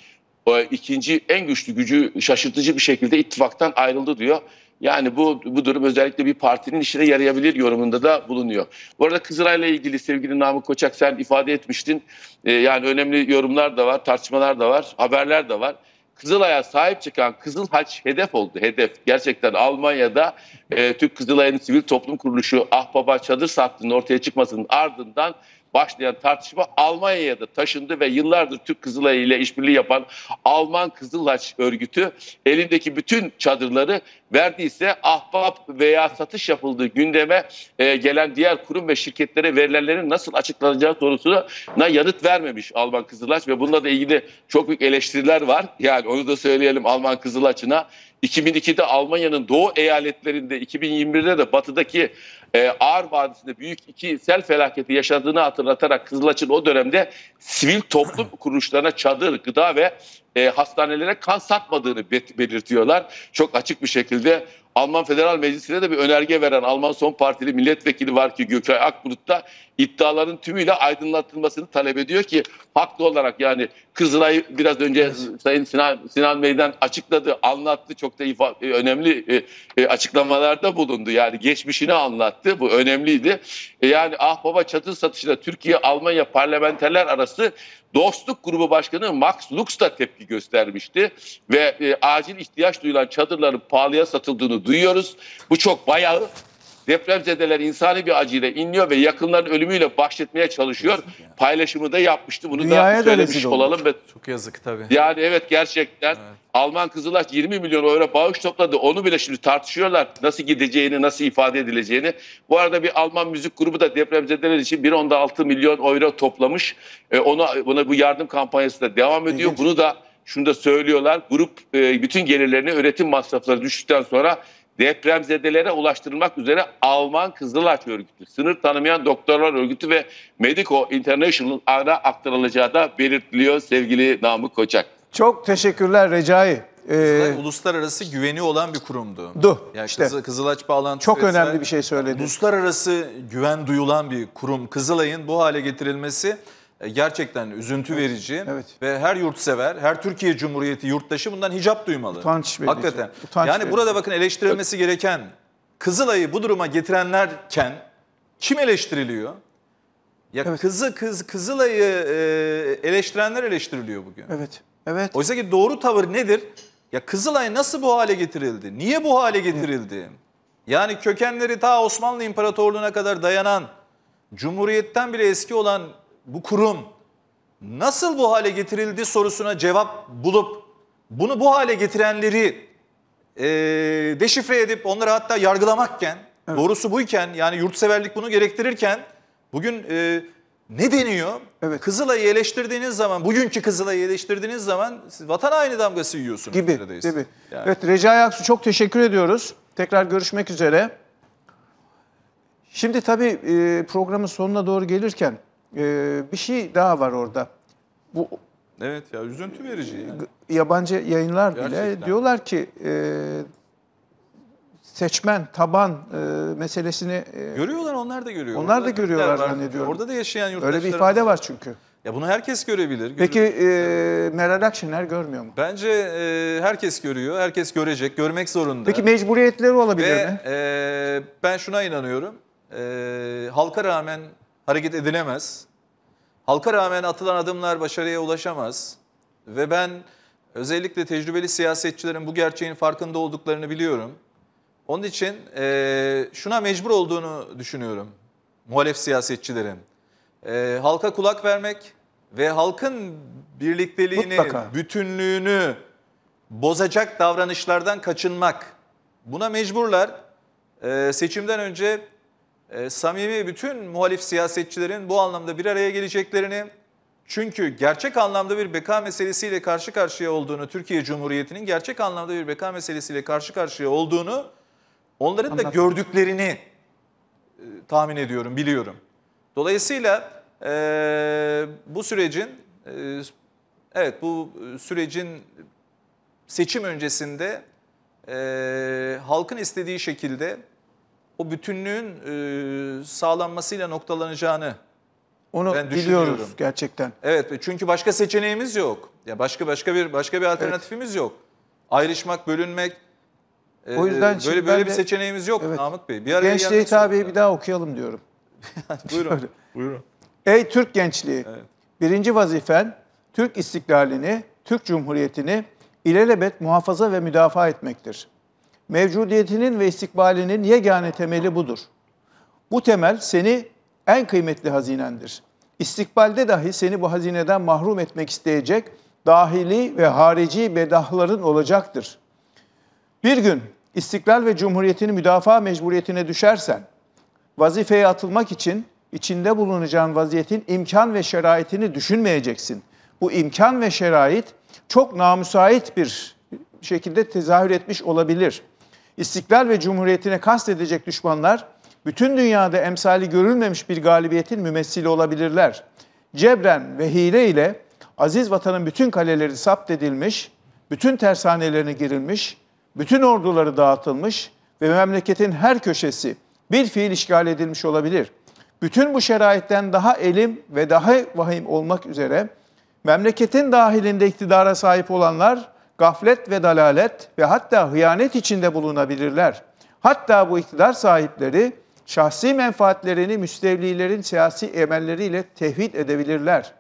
Speaker 3: e, ikinci en güçlü gücü şaşırtıcı bir şekilde ittifaktan ayrıldı diyor. Yani bu, bu durum özellikle bir partinin işine yarayabilir yorumunda da bulunuyor. Bu arada Kızılay'la ilgili sevgili Namık Koçak sen ifade etmiştin. Ee, yani önemli yorumlar da var, tartışmalar da var, haberler de var. Kızılay'a sahip çıkan Kızıl Haç hedef oldu. Hedef gerçekten Almanya'da e, Türk Kızılay'ın sivil toplum kuruluşu Ahbaba çadır sattığının ortaya çıkmasının ardından başlayan tartışma Almanya'ya da taşındı ve yıllardır Türk Kızılayı ile işbirliği yapan Alman Kızılaç örgütü elindeki bütün çadırları verdiyse ahbap veya satış yapıldığı gündeme e, gelen diğer kurum ve şirketlere verilenlerin nasıl açıklanacağı sorusuna yanıt vermemiş Alman Kızılaç ve bununla da ilgili çok büyük eleştiriler var. Yani onu da söyleyelim Alman Kızılaç'ına. 2002'de Almanya'nın doğu eyaletlerinde 2021'de de batıdaki e, Ağır Vadisi'nde büyük iki sel felaketi yaşadığını hatırlatarak Kızılaç'ın o dönemde sivil toplum kuruluşlarına çadır, gıda ve e, hastanelere kan satmadığını belirtiyorlar. Çok açık bir şekilde Alman Federal Meclisi'ne de bir önerge veren Alman Son Partili milletvekili var ki Gökay Akbulut da iddiaların tümüyle aydınlatılmasını talep ediyor ki haklı olarak yani Kızılay biraz önce evet. Sayın Sinan, Sinan Meydan açıkladı, anlattı. Çok da ifa- e, önemli e, e, açıklamalarda bulundu. Yani geçmişini anlattı. Bu önemliydi. E, yani ah baba çatı satışına Türkiye-Almanya parlamenterler arası Dostluk Grubu Başkanı Max Lux da tepki göstermişti ve e, acil ihtiyaç duyulan çadırların pahalıya satıldığını duyuyoruz. Bu çok bayağı depremzedeler insani bir acıyla inliyor ve yakınların ölümüyle bahşetmeye çalışıyor. Yani. Paylaşımı da yapmıştı. Bunu Dünyaya da söylemiş olalım. Ve,
Speaker 2: Çok yazık tabii.
Speaker 3: Yani evet gerçekten evet. Alman Kızılaç 20 milyon euro bağış topladı. Onu bile şimdi tartışıyorlar. Nasıl gideceğini, nasıl ifade edileceğini. Bu arada bir Alman müzik grubu da depremzedeler için 1.6 milyon euro toplamış. E, ona, ona bu yardım kampanyası da devam ediyor. İlginç. Bunu da şunu da söylüyorlar. Grup e, bütün gelirlerini öğretim masrafları düştükten sonra depremzedelere ulaştırılmak üzere Alman Kızılaç Örgütü, Sınır Tanımayan Doktorlar Örgütü ve Medico International'ın ara aktarılacağı da belirtiliyor sevgili Namık Koçak.
Speaker 1: Çok teşekkürler Recai.
Speaker 2: ee, uluslararası güveni olan bir kurumdu. Du. Yani işte, Kızı, Kızılaç bağlantısı. Çok vesaire, önemli bir şey söyledi. Uluslararası güven duyulan bir kurum. Kızılay'ın bu hale getirilmesi e, gerçekten üzüntü evet. verici evet. ve her yurtsever, her Türkiye Cumhuriyeti yurttaşı bundan hicap duymalı. Utanç verici. Hakikaten. Utanç yani verici. burada bakın eleştirilmesi gereken Kızılay'ı bu duruma getirenlerken kim eleştiriliyor? Ya evet. kızı kız Kızılay'ı e, eleştirenler eleştiriliyor bugün. Evet. Evet. Oysa ki doğru tavır nedir? Ya Kızılay nasıl bu hale getirildi? Niye bu hale getirildi? Yani kökenleri ta Osmanlı İmparatorluğu'na kadar dayanan, Cumhuriyet'ten bile eski olan bu kurum nasıl bu hale getirildi sorusuna cevap bulup bunu bu hale getirenleri e, deşifre edip onları hatta yargılamakken evet. doğrusu buyken yani yurtseverlik bunu gerektirirken bugün e, ne deniyor? Evet. Kızılay'ı eleştirdiğiniz zaman, bugünkü Kızılay'ı eleştirdiğiniz zaman vatan aynı damgası yiyorsunuz. Gibi, gibi.
Speaker 1: Yani. Evet, Recai Aksu çok teşekkür ediyoruz. Tekrar görüşmek üzere. Şimdi tabii e, programın sonuna doğru gelirken ee, bir şey daha var orada. Bu
Speaker 2: Evet ya üzüntü verici. Yani.
Speaker 1: Yabancı yayınlar bile diyorlar ki e, seçmen, taban e, meselesini e, görüyorlar
Speaker 2: onlar da görüyorlar. Onlar da görüyorlar zannediyorum. Orada da yaşayan yurttaşlar. Öyle bir ifade var çünkü. Ya bunu herkes görebilir. Görür. Peki
Speaker 1: e, Meral Akşener görmüyor mu?
Speaker 2: Bence e, herkes görüyor, herkes görecek, görmek zorunda. Peki mecburiyetleri olabilir Ve, mi? E, ben şuna inanıyorum. E, halka rağmen hareket edilemez. Halka rağmen atılan adımlar başarıya ulaşamaz ve ben özellikle tecrübeli siyasetçilerin bu gerçeğin farkında olduklarını biliyorum. Onun için e, şuna mecbur olduğunu düşünüyorum muhalef siyasetçilerin. E, halka kulak vermek ve halkın birlikteliğini, Mutlaka. bütünlüğünü bozacak davranışlardan kaçınmak. Buna mecburlar. E, seçimden önce ee, samimi bütün muhalif siyasetçilerin bu anlamda bir araya geleceklerini, çünkü gerçek anlamda bir beka meselesiyle karşı karşıya olduğunu, Türkiye Cumhuriyeti'nin gerçek anlamda bir beka meselesiyle karşı karşıya olduğunu, onların da gördüklerini e, tahmin ediyorum, biliyorum. Dolayısıyla e, bu sürecin, e, evet bu sürecin seçim öncesinde e, halkın istediği şekilde o bütünlüğün e, sağlanmasıyla noktalanacağını
Speaker 1: onu ben biliyoruz gerçekten.
Speaker 2: Evet çünkü başka seçeneğimiz yok. Ya başka başka bir başka bir alternatifimiz evet. yok. Ayrışmak, bölünmek e, o yüzden e, böyle böyle bir seçeneğimiz
Speaker 1: yok evet. Namık Bey. Bir araya Gençliğe tabiyi bir daha okuyalım diyorum. Buyurun. Buyurun. Ey Türk gençliği. Evet. Birinci vazifen Türk istiklalini, Türk Cumhuriyeti'ni ilelebet muhafaza ve müdafaa etmektir. Mevcudiyetinin ve istikbalinin yegane temeli budur. Bu temel seni en kıymetli hazinendir. İstikbalde dahi seni bu hazineden mahrum etmek isteyecek dahili ve harici bedahların olacaktır. Bir gün istiklal ve cumhuriyetini müdafaa mecburiyetine düşersen, vazifeye atılmak için içinde bulunacağın vaziyetin imkan ve şeraitini düşünmeyeceksin. Bu imkan ve şerait çok namüsait bir şekilde tezahür etmiş olabilir.'' İstiklal ve cumhuriyetine kastedecek düşmanlar bütün dünyada emsali görülmemiş bir galibiyetin mümessili olabilirler. Cebren ve hile ile aziz vatanın bütün kaleleri sapt edilmiş, bütün tersanelerine girilmiş, bütün orduları dağıtılmış ve memleketin her köşesi bir fiil işgal edilmiş olabilir. Bütün bu şeraitten daha elim ve daha vahim olmak üzere memleketin dahilinde iktidara sahip olanlar gaflet ve dalalet ve hatta hıyanet içinde bulunabilirler. Hatta bu iktidar sahipleri şahsi menfaatlerini müstevlilerin siyasi emelleriyle tevhid edebilirler.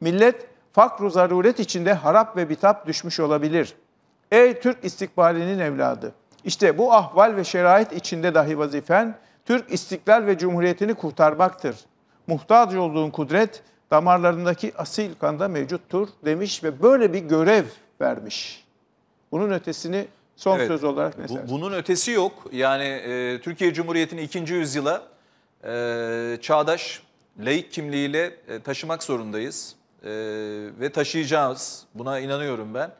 Speaker 1: Millet fakru zaruret içinde harap ve bitap düşmüş olabilir. Ey Türk istikbalinin evladı! İşte bu ahval ve şerait içinde dahi vazifen Türk istiklal ve cumhuriyetini kurtarmaktır. Muhtaç olduğun kudret damarlarındaki asil kanda mevcuttur demiş ve böyle bir görev vermiş. Bunun ötesini son evet, söz olarak ne bu,
Speaker 2: Bunun ötesi yok. Yani e, Türkiye Cumhuriyeti'nin ikinci yüzyıla e, çağdaş laik kimliğiyle e, taşımak zorundayız. E, ve taşıyacağız. Buna inanıyorum ben.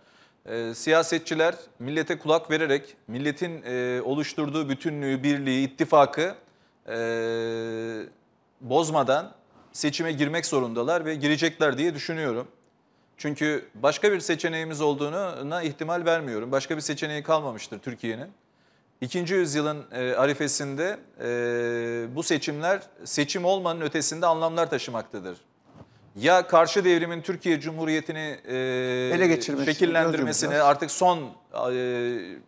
Speaker 2: E, siyasetçiler millete kulak vererek milletin e, oluşturduğu bütünlüğü, birliği, ittifakı e, bozmadan seçime girmek zorundalar ve girecekler diye düşünüyorum. Çünkü başka bir seçeneğimiz olduğuna ihtimal vermiyorum. Başka bir seçeneği kalmamıştır Türkiye'nin. İkinci yüzyılın e, arifesinde e, bu seçimler seçim olmanın ötesinde anlamlar taşımaktadır. Ya karşı devrimin Türkiye Cumhuriyeti'ni e, ele şekillendirmesini artık son e,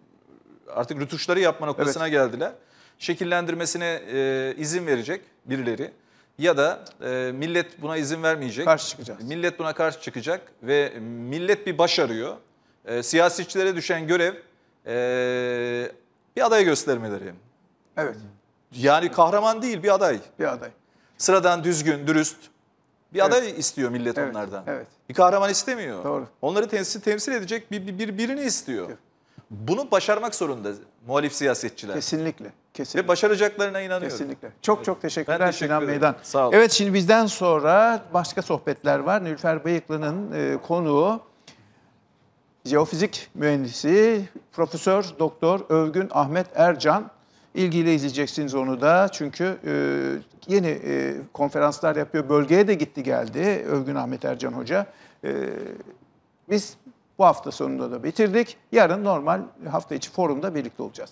Speaker 2: artık rütuşları yapma noktasına evet. geldiler. Şekillendirmesine e, izin verecek birileri ya da e, millet buna izin vermeyecek. Karşı çıkacağız. Millet buna karşı çıkacak ve millet bir baş arıyor. E, siyasetçilere düşen görev e, bir aday göstermeleri. Evet. Yani kahraman değil bir aday. Bir aday. Sıradan, düzgün, dürüst bir evet. aday istiyor millet evet. onlardan. Evet. Bir kahraman istemiyor. Doğru. Onları temsil, temsil edecek bir, bir, birini istiyor. Evet. Bunu başarmak zorunda muhalif siyasetçiler. Kesinlikle. Kesinlikle. Ve başaracaklarına inanıyorum. Kesinlikle.
Speaker 1: Çok çok teşekkürler ben teşekkür Sinan Meydan. Sağ olun. Evet şimdi bizden sonra başka sohbetler var. Nülfer Bayıklı'nın e, konuğu jeofizik mühendisi Profesör Doktor Övgün Ahmet Ercan. İlgiyle izleyeceksiniz onu da çünkü e, yeni e, konferanslar yapıyor. Bölgeye de gitti geldi Övgün Ahmet Ercan Hoca. E, biz bu hafta sonunda da bitirdik. Yarın normal hafta içi forumda birlikte olacağız.